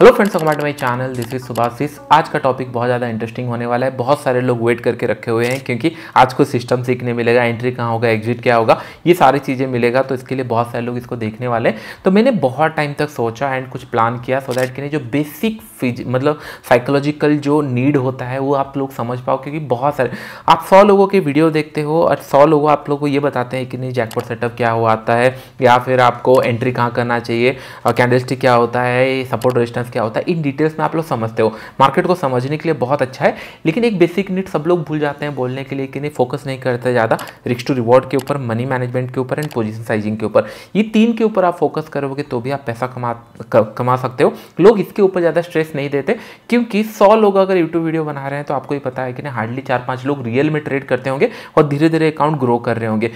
Hello friends welcome to my channel this is Subhashis आज का topic बहुत ज़्यादा इंटरेस्टिंग होने वाला है बहुत सारे लोग वेट करके रखे हुए हैं क्योंकि आज को सिस्टम सीखने मिलेगा एंट्री कहाँ होगा एग्जिट क्या होगा ये सारी चीज़ें मिलेगा तो इसके लिए बहुत सारे लोग इसको देखने वाले हैं तो मैंने बहुत टाइम तक सोचा एंड कुछ प्लान किया सो दैट कि जो बेसिक फिज मतलब साइकोलॉजिकल जो नीड होता है वो आप लोग समझ पाओ क्योंकि बहुत सारे आप सौ लोगों के वीडियो देखते हो और सौ लोग आप लोग को ये बताते हैं कि नहीं जैकपॉट सेटअप क्या हुआ आता है या फिर आपको एंट्री कहाँ करना चाहिए कैंडल स्टिक क्या होता है सपोर्ट रेजिस्टेंस क्या होता है इन डिटेल्स में आप लोग समझते हो मार्केट को समझने के लिए बहुत अच्छा है लेकिन एक बेसिक नीड सब लोग भूल जाते हैं बोलने के लिए कि नहीं फोकस नहीं करते ज़्यादा रिक्स टू रिवॉर्ड के ऊपर मनी मैनेजमेंट के ऊपर एंड पोजिशन साइजिंग के ऊपर ये तीन के ऊपर आप फोकस करोगे तो भी आप पैसा कमा कमा सकते हो लोग इसके ऊपर ज़्यादा स्ट्रेस नहीं देते क्योंकि सौ लोग अगर यूट्यूब वीडियो बना रहे हैं तो आपको ये पता है कि नहीं हार्डली चार पाँच लोग रियल में ट्रेड करते होंगे और धीरे धीरे अकाउंट ग्रो कर रहे होंगे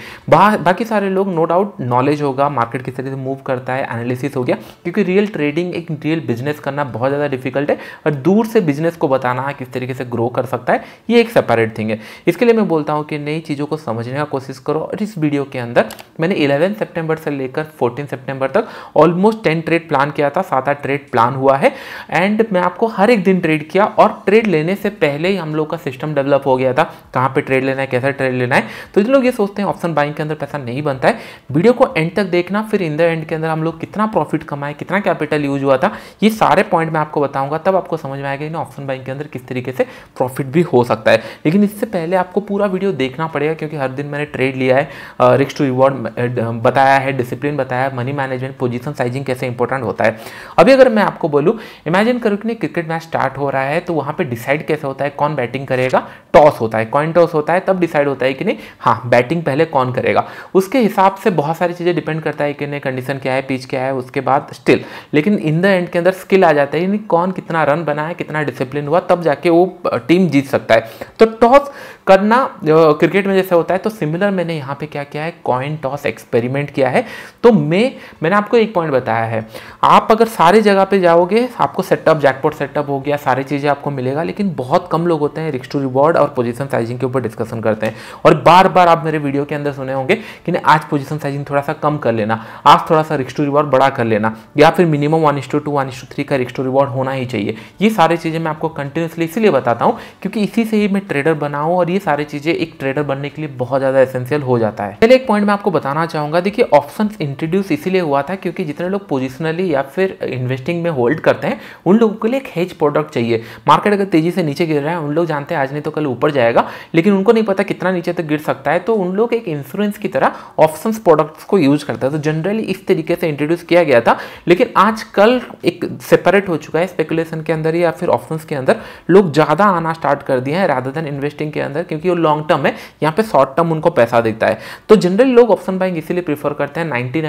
बाकी सारे लोग नो डाउट नॉलेज होगा मार्केट किस तरीके से मूव करता है एनालिसिस हो गया क्योंकि रियल ट्रेडिंग एक रियल बिजनेस बिजनेस करना बहुत ज़्यादा डिफिकल्ट है और दूर से बिजनेस को बताना किस तरीके से ग्रो कर सकता है ये एक सेपरेट थिंग है इसके लिए मैं बोलता हूँ कि नई चीज़ों को समझने का कोशिश करो और इस वीडियो के अंदर मैंने इलेवन सेप्टेम्बर से लेकर फोर्टीन सेप्टेम्बर तक ऑलमोस्ट टेन ट्रेड प्लान किया था सात आठ ट्रेड प्लान हुआ है एंड मैं आपको हर एक दिन ट्रेड किया और ट्रेड लेने से पहले ही हम लोग का सिस्टम डेवलप हो गया था कहाँ पर ट्रेड लेना है कैसे ट्रेड लेना है तो जो लोग ये सोचते हैं ऑप्शन बाइंग के अंदर पैसा नहीं बनता है वीडियो को एंड तक देखना फिर इन द एंड के अंदर हम लोग कितना प्रॉफिट कमाए कितना कैपिटल यूज हुआ था ये सारे पॉइंट मैं आपको बताऊंगा तब आपको समझ में आएगा कि ऑप्शन बाइंग के अंदर किस तरीके से प्रॉफिट भी हो सकता है लेकिन इससे पहले आपको पूरा वीडियो देखना पड़ेगा क्योंकि हर दिन मैंने ट्रेड लिया है रिक्स टू रिवॉर्ड बताया है डिसिप्लिन बताया है मनी मैनेजमेंट पोजिशन साइजिंग कैसे इंपॉर्टेंट होता है अभी अगर मैं आपको बोलूँ इमेजिन करो कि क्रिकेट मैच स्टार्ट हो रहा है तो वहाँ पर डिसाइड कैसे होता है कौन बैटिंग करेगा टॉस होता है कॉइन टॉस होता है तब डिसाइड होता है कि नहीं हाँ बैटिंग पहले कौन करेगा उसके हिसाब से बहुत सारी चीज़ें डिपेंड करता है कि नहीं कंडीशन क्या है पिच क्या है उसके बाद स्टिल लेकिन इन द एंड के अंदर स्किल आ जाता है यानी कौन कितना रन बनाया कितना डिसिप्लिन हुआ तब जाके वो टीम जीत सकता है तो टॉस करना क्रिकेट में जैसे होता है तो सिमिलर मैंने यहाँ पे क्या किया है कॉइन टॉस एक्सपेरिमेंट किया है तो मैं मैंने आपको एक पॉइंट बताया है आप अगर सारे जगह पे जाओगे आपको सेटअप जैकपॉट सेटअप हो गया सारी चीज़ें आपको मिलेगा लेकिन बहुत कम लोग होते हैं रिक्स टू रिवॉर्ड और पोजिशन साइजिंग के ऊपर डिस्कशन करते हैं और बार बार आप मेरे वीडियो के अंदर सुने होंगे कि नहीं आज पोजिशन साइजिंग थोड़ा सा कम कर लेना आज थोड़ा सा रिक्स टू रिवॉर्ड बड़ा कर लेना या फिर minimum one is to two one is to three का रिक्स टू रिवॉर्ड होना ही चाहिए ये सारी चीज़ें मैं आपको कंटिन्यूसली इसलिए बताता हूँ क्योंकि इसी से ही मैं ट्रेडर बनाऊँ और ये सारी चीज़ें एक ट्रेडर बनने के लिए बहुत ज़्यादा एसेंशियल हो जाता है पहले एक पॉइंट मैं आपको बताना चाहूंगा देखिए ऑप्शन इंट्रोड्यूस इसीलिए हुआ था क्योंकि जितने लोग पोजिशनली या फिर इन्वेस्टिंग में होल्ड करते हैं उन लोगों के लिए एक हेज प्रोडक्ट चाहिए मार्केट अगर तेज़ी से नीचे गिर रहा है उन लोग जानते हैं आज नहीं तो कल ऊपर जाएगा लेकिन उनको नहीं पता कितना नीचे तक गिर सकता है तो उन लोग एक इंश्योरेंस की तरह ऑप्शन प्रोडक्ट्स को यूज करते हैं तो जनरली इस तरीके से इंट्रोड्यूस किया गया था लेकिन आज कल एक सेपरेट हो चुका है स्पेकुलेशन के अंदर या फिर ऑप्शन के अंदर लोग ज़्यादा आना स्टार्ट कर दिए हैं राधा धन इन्वेस्टिंग के अंदर है क्योंकि वो लॉन्ग टर्म है यहाँ पे शॉर्ट टर्म उनको पैसा दिखता है तो जनरली लोग ऑप्शन बाइंग इसीलिए प्रीफर करते हैं नाइन्टी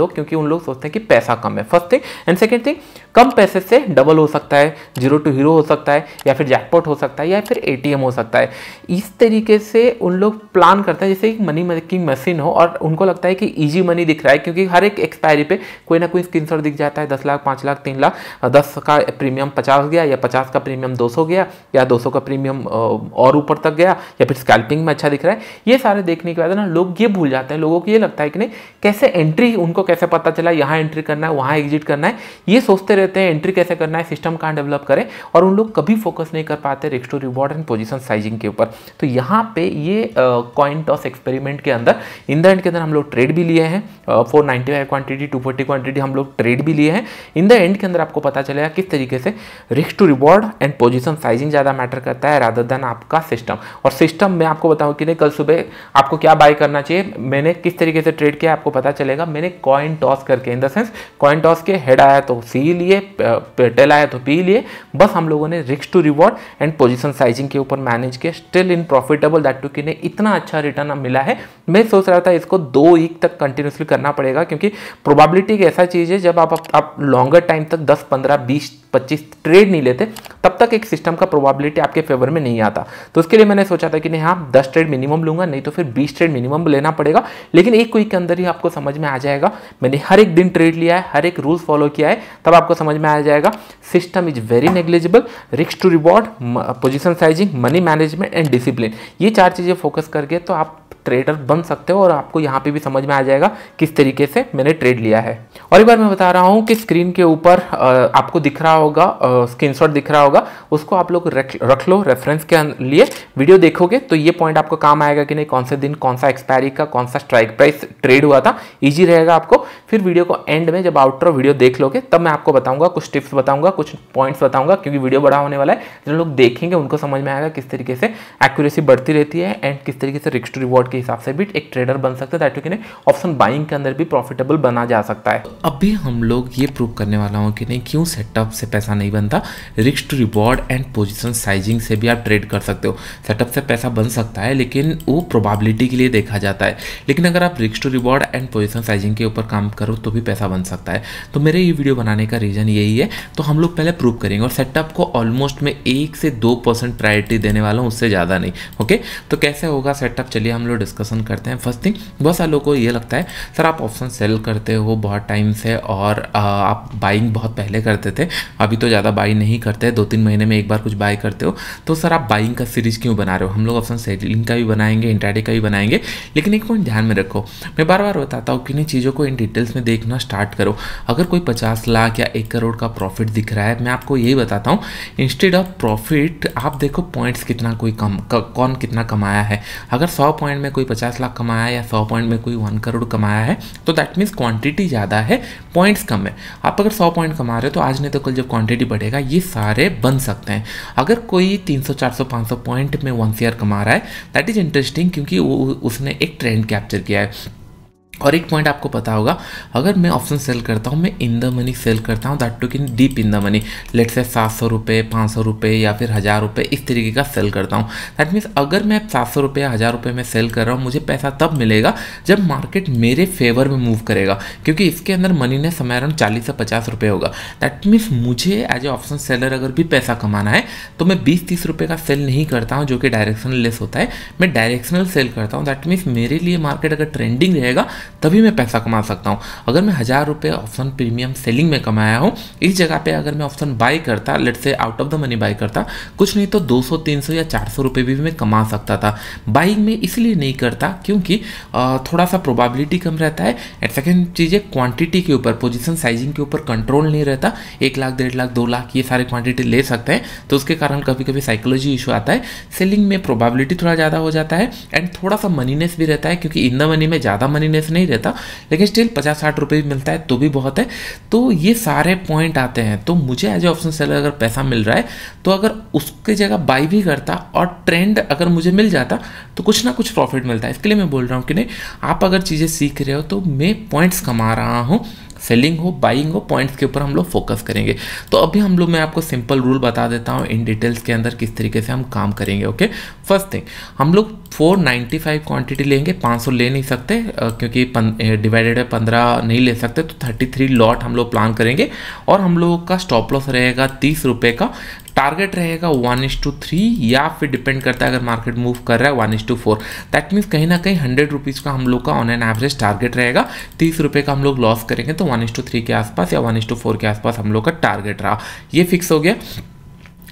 लोग क्योंकि उन लोग सोचते हैं कि पैसा कम है first thing and second thing कम पैसे से डबल हो सकता है जीरो टू हीरो हो सकता है या फिर जैकपॉट हो सकता है या फिर ए हो सकता है इस तरीके से उन लोग प्लान करते हैं जैसे एक मनी मेकिंग मशीन हो और उनको लगता है कि ईजी मनी दिख रहा है क्योंकि हर एक एक्सपायरी पे कोई ना कोई स्क्रीन दिख जाता है दस लाख पाँच लाख तीन लाख दस का प्रीमियम पचास गया या पचास का प्रीमियम दो सौ गया या दो सौ का प्रीमियम और ऊपर तक गया या फिर स्कैल्पिंग में अच्छा दिख रहा है ये सारे देखने के बाद ना लोग ये भूल जाते हैं लोगों को ये लगता है कि नहीं कैसे एंट्री उनको कैसे पता चला यहाँ एंट्री करना है वहाँ एग्जिट करना है ये सोचते रहते हैं एंट्री कैसे करना है सिस्टम कहाँ डेवलप करें और उन लोग कभी फोकस नहीं कर पाते रिक्स to reward and position sizing के ऊपर तो यहाँ पर ये कॉइन टॉस एक्सपेरिमेंट के अंदर इन द एंड के अंदर हम लोग ट्रेड भी लिए हैं four ninety five quantity two forty हम लोग ट्रेड भी लिए हैं इन द एंड के अंदर आपको पता चलेगा किस तरीके से रिक्स to reward and position sizing ज़्यादा मैटर करता है राधर देन आपका सिस्टम और और सिस्टम मैं आपको बताऊँ कि नहीं कल सुबह आपको क्या बाय करना चाहिए मैंने किस तरीके से ट्रेड किया आपको पता चलेगा मैंने कॉइन टॉस करके in the sense coin toss के हेड आया तो सी लिए टेल आया तो पी लिए बस हम लोगों ने रिक्स to reward and position sizing के ऊपर मैनेज किया still in profitable that too कि ने इतना अच्छा रिटर्न मिला है मैं सोच रहा था इसको दो वीक तक कंटिन्यूसली करना पड़ेगा क्योंकि प्रोबेबिलिटी एक ऐसा चीज़ है जब आप आप लॉन्गर टाइम तक 10, 15, 20, 25 ट्रेड नहीं लेते तब तक एक सिस्टम का प्रोबेबिलिटी आपके फेवर में नहीं आता तो उसके लिए मैंने सोचा चाहता है कि नहीं हाँ दस ट्रेड मिनिमम लूंगा नहीं तो फिर बीस ट्रेड मिनिमम लेना पड़ेगा लेकिन एक वीक के अंदर ही आपको समझ में आ जाएगा मैंने हर एक दिन ट्रेड लिया है हर एक रूल्स फॉलो किया है तब आपको समझ में आ जाएगा सिस्टम इज वेरी नेग्लिजिबल रिक्स to reward position sizing money management and discipline ये चार चीज़ें फोकस करके तो आप ट्रेडर बन सकते हो और आपको यहाँ पे भी समझ में आ जाएगा किस तरीके से मैंने ट्रेड लिया है और एक बार मैं बता रहा हूँ कि स्क्रीन के ऊपर आपको दिख रहा होगा स्क्रीन दिख रहा होगा उसको आप लोग रख लो रेफरेंस के अं-, लिए वीडियो देखोगे तो ये पॉइंट आपको काम आएगा कि नहीं कौन से दिन कौन सा एक्सपायरी का कौन सा स्ट्राइक प्राइस ट्रेड हुआ था ईजी रहेगा आपको फिर वीडियो को एंड में जब आउटर वीडियो देख लोगे तब मैं आपको बताऊंगा कुछ टिप्स बताऊंगा कुछ पॉइंट्स बताऊंगा क्योंकि वीडियो बड़ा होने वाला है जो लोग देखेंगे उनको समझ में आएगा किस तरीके से एक्यूरेसी बढ़ती रहती है एंड किस तरीके से रिक्स टू रिवॉर्ड के हिसाब से भी एक ट्रेडर बन सकते हैं दैट ऑप्शन बाइंग के अंदर भी प्रॉफिटेबल बना जा सकता है अभी हम लोग ये प्रूव करने वाला हूँ कि नहीं क्यों सेटअप से पैसा नहीं बनता रिक्स to reward and position sizing से भी आप ट्रेड कर सकते हो सेटअप से पैसा बन सकता है लेकिन वो प्रोबाबिलिटी के लिए देखा जाता है लेकिन अगर आप रिक्स to reward and position sizing के ऊपर काम करो तो भी पैसा बन सकता है तो मेरे ये वीडियो बनाने का रीज़न यही है तो हम लोग पहले प्रूव करेंगे और सेटअप को ऑलमोस्ट में एक से दो परसेंट प्रायोरिटी देने वाला हूँ उससे ज़्यादा नहीं ओके तो कैसे होगा सेटअप चलिए हम लोग डिस्कशन करते हैं फर्स्ट थिंग बहुत सारे लोगों को ये लगता है सर आप ऑप्शन सेल करते हो बहुत टाइम से और आप बाइंग बहुत पहले करते थे अभी तो ज़्यादा बाई नहीं करते दो तीन महीने में एक बार कुछ बाई करते हो तो सर आप बाइंग का सीरीज क्यों बना रहे हो हम लोग ऑप्शन सेलिंग का भी बनाएंगे इंटरडे का भी बनाएंगे लेकिन एक पॉइंट ध्यान में रखो मैं बार बार बताता हूँ किन्हीं चीज़ों को इन डिटेल्स में देखना स्टार्ट करो अगर कोई पचास लाख या एक करोड़ का प्रॉफिट दिख रहा है मैं आपको यही बताता हूँ इंस्टेड ऑफ प्रॉफिट आप देखो पॉइंट्स कितना कोई कम कौन कितना कमाया है अगर सौ पॉइंट में में कोई पचास लाख कमाया या सौ पॉइंट में कोई वन करोड़ कमाया है तो दैट मीन्स क्वांटिटी ज़्यादा है पॉइंट्स कम है आप अगर सौ पॉइंट कमा रहे हो तो आज नहीं तो कल जब क्वांटिटी बढ़ेगा ये सारे बन सकते हैं अगर कोई तीन सौ चार सौ पाँच सौ पॉइंट में वन शेयर कमा रहा है दैट इज़ इंटरेस्टिंग क्योंकि वो उसने एक ट्रेंड कैप्चर किया है और एक पॉइंट आपको पता होगा अगर मैं ऑप्शन सेल करता हूँ मैं इन द मनी सेल करता हूँ दैट टू किन deep in the money let say सात सौ रुपये पाँच सौ रुपये या फिर हज़ार रुपये इस तरीके का सेल करता हूँ दैट मीन्स अगर मैं सात सौ रुपये हज़ार रुपये में सेल कर रहा हूँ मुझे पैसा तब मिलेगा जब मार्केट मेरे फेवर में मूव करेगा क्योंकि इसके अंदर मनी ने समय अराउंड चालीस से पचास रुपये होगा दैट मीन्स मुझे एज ए ऑप्शन सेलर अगर भी पैसा कमाना है तो मैं बीस तीस रुपये का सेल नहीं करता हूँ जो कि डायरेक्शनल लेस होता है मैं डायरेक्शनल सेल करता हूँ दैट मीन्स मेरे लिए मार्केट अगर ट्रेंडिंग रहेगा तभी मैं पैसा कमा सकता हूँ अगर मैं हज़ार रुपये ऑप्शन प्रीमियम सेलिंग में कमाया हूँ इस जगह पे अगर मैं ऑप्शन बाय करता let say out of the money buy करता कुछ नहीं तो 200 300 या 400 रुपये भी मैं कमा सकता था बाइंग में इसलिए नहीं करता क्योंकि थोड़ा सा प्रोबेबिलिटी कम रहता है एंड सेकेंड चीज़ है क्वान्टिटी के ऊपर पोजिशन साइजिंग के ऊपर कंट्रोल नहीं रहता एक लाख डेढ़ लाख दो लाख ये सारे क्वान्टिटी ले सकते हैं तो उसके कारण कभी कभी साइकोलॉजी इशू आता है सेलिंग में प्रोबाबिलिटी थोड़ा ज़्यादा हो जाता है एंड थोड़ा सा मनीनेस भी रहता है क्योंकि इन द मनी में ज़्यादा मनीनेस नहीं नहीं रहता लेकिन स्टिल पचास साठ रुपये मिलता है तो भी बहुत है तो ये सारे पॉइंट आते हैं तो मुझे एज ए ऑप्शन सेलर अगर पैसा मिल रहा है तो अगर उसकी जगह बाई भी करता और ट्रेंड अगर मुझे मिल जाता तो कुछ ना कुछ प्रॉफिट मिलता है इसके लिए मैं बोल रहा हूँ कि नहीं आप अगर चीज़ें सीख रहे हो तो मैं पॉइंट्स कमा रहा हूँ सेलिंग हो बाइंग हो पॉइंट्स के ऊपर हम लोग फोकस करेंगे तो अभी हम लोग मैं आपको सिंपल रूल बता देता हूँ इन डिटेल्स के अंदर किस तरीके से हम काम करेंगे ओके फर्स्ट थिंग हम लोग 495 क्वांटिटी लेंगे 500 ले नहीं सकते क्योंकि डिवाइडेड है 15 नहीं ले सकते तो 33 लॉट हम लोग प्लान करेंगे और हम लोग का स्टॉप लॉस रहेगा तीस रुपये का टारगेट रहेगा वन इज टू थ्री या फिर डिपेंड करता है अगर मार्केट मूव कर रहा है one is to four that means कहीं ना कहीं हंड्रेड रुपीज़ का हम लोग का ऑन एन एवरेज टारगेट रहेगा तीस रुपये का हम लोग लॉस करेंगे तो वन इज टू थ्री के आसपास या वन इज टू फोर के आसपास हम लोग का टारगेट रहा ये फिक्स हो गया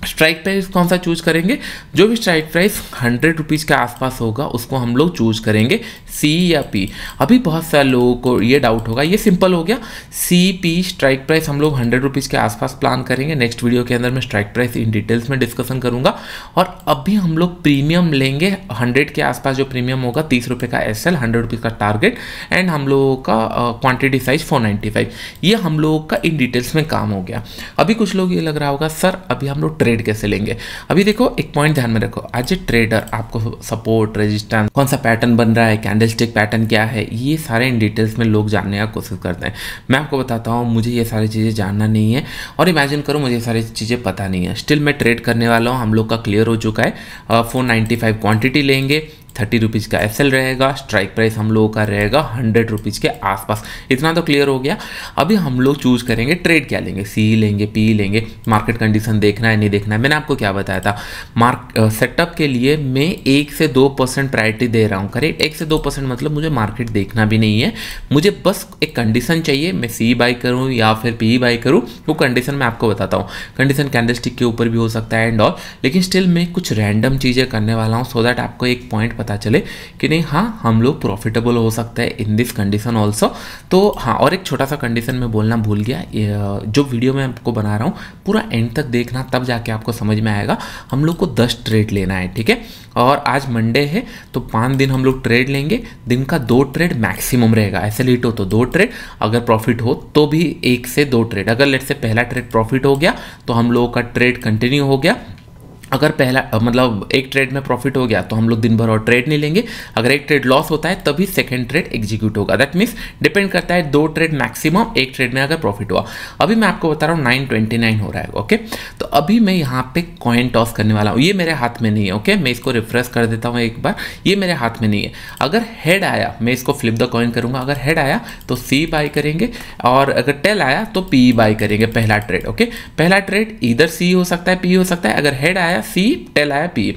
स्ट्राइक प्राइस कौन सा चूज करेंगे जो भी स्ट्राइक प्राइस हंड्रेड रुपीज़ के आसपास होगा उसको हम लोग चूज करेंगे सी या पी अभी बहुत सारे लोगों को ये डाउट होगा ये सिंपल हो गया सी पी स्ट्राइक प्राइस हम लोग हंड्रेड रुपीज़ के आसपास प्लान करेंगे नेक्स्ट वीडियो के अंदर मैं स्ट्राइक प्राइस इन डिटेल्स में डिस्कशन करूंगा और अभी हम लोग प्रीमियम लेंगे हंड्रेड के आसपास जो प्रीमियम होगा तीस रुपये का एस एल हंड्रेड रुपीज़ का टारगेट एंड हम लोगों का quantity size four ninety five ये हम लोगों का इन डिटेल्स में काम हो गया अभी कुछ लोग ये लग रहा होगा सर अभी हम लोग ट्रेड कैसे लेंगे अभी देखो एक पॉइंट ध्यान में रखो एज ए ट्रेडर आपको सपोर्ट रेजिस्टेंस कौन सा पैटर्न बन रहा है कैंडल पैटर्न क्या है ये सारे इन डिटेल्स में लोग जानने का कोशिश करते हैं मैं आपको बताता हूँ मुझे ये सारी चीज़ें जानना नहीं है और इमेजिन करो मुझे सारी चीज़ें पता नहीं है स्टिल मैं ट्रेड करने वाला हूँ हम लोग का क्लियर हो चुका है फोर नाइन्टी फाइव क्वान्टिटी लेंगे थर्टी रुपीज़ का एफ रहेगा स्ट्राइक प्राइस हम लोगों का रहेगा हंड्रेड रुपीज़ के आसपास इतना तो क्लियर हो गया अभी हम लोग चूज करेंगे ट्रेड क्या लेंगे सी लेंगे पी लेंगे मार्केट कंडीशन देखना है नहीं देखना है मैंने आपको क्या बताया था मार्क सेटअप के लिए मैं एक से दो परसेंट प्रायोरिटी दे रहा हूँ करेक्ट एक से दो परसेंट मतलब मुझे मार्केट देखना भी नहीं है मुझे बस एक कंडीशन चाहिए मैं सी बाई करूँ या फिर पी बाई करूँ वो कंडीशन मैं आपको बताता हूँ कंडीशन कैंडल के ऊपर भी हो सकता है एंड ऑल लेकिन स्टिल मैं कुछ रैंडम चीज़ें करने वाला हूँ सो दैट आपको एक पॉइंट पता पता चले कि नहीं हाँ हम लोग प्रॉफिटेबल हो सकते हैं इन दिस कंडीशन ऑल्सो तो हाँ और एक छोटा सा कंडीशन में बोलना भूल गया जो वीडियो मैं आपको बना रहा हूँ पूरा एंड तक देखना तब जाके आपको समझ में आएगा हम लोग को दस ट्रेड लेना है ठीक है और आज मंडे है तो पाँच दिन हम लोग ट्रेड लेंगे दिन का दो ट्रेड मैक्सिमम रहेगा ऐसे लेट हो तो दो ट्रेड अगर प्रॉफिट हो तो भी एक से दो ट्रेड अगर लेट से पहला ट्रेड प्रॉफिट हो गया तो हम लोगों का ट्रेड कंटिन्यू हो गया अगर पहला मतलब एक ट्रेड में प्रॉफिट हो गया तो हम लोग दिन भर और ट्रेड नहीं लेंगे अगर एक ट्रेड लॉस होता है तभी सेकंड ट्रेड एग्जीक्यूट होगा दैट मीन्स डिपेंड करता है दो ट्रेड मैक्सिमम एक ट्रेड में अगर प्रॉफिट हुआ अभी मैं आपको बता रहा हूँ नाइन ट्वेंटी नाइन हो रहा है ओके तो अभी मैं यहाँ पे कॉइन टॉस करने वाला हूँ ये मेरे हाथ में नहीं है ओके मैं इसको रिफ्रेश कर देता हूँ एक बार ये मेरे हाथ में नहीं है अगर हेड आया मैं इसको फ्लिप द कॉइन करूँगा अगर हेड आया तो सी बाई करेंगे और अगर टेल आया तो पी बाई करेंगे पहला ट्रेड ओके पहला ट्रेड इधर सी हो सकता है पी हो सकता है अगर हेड आया है सी टेल आया पी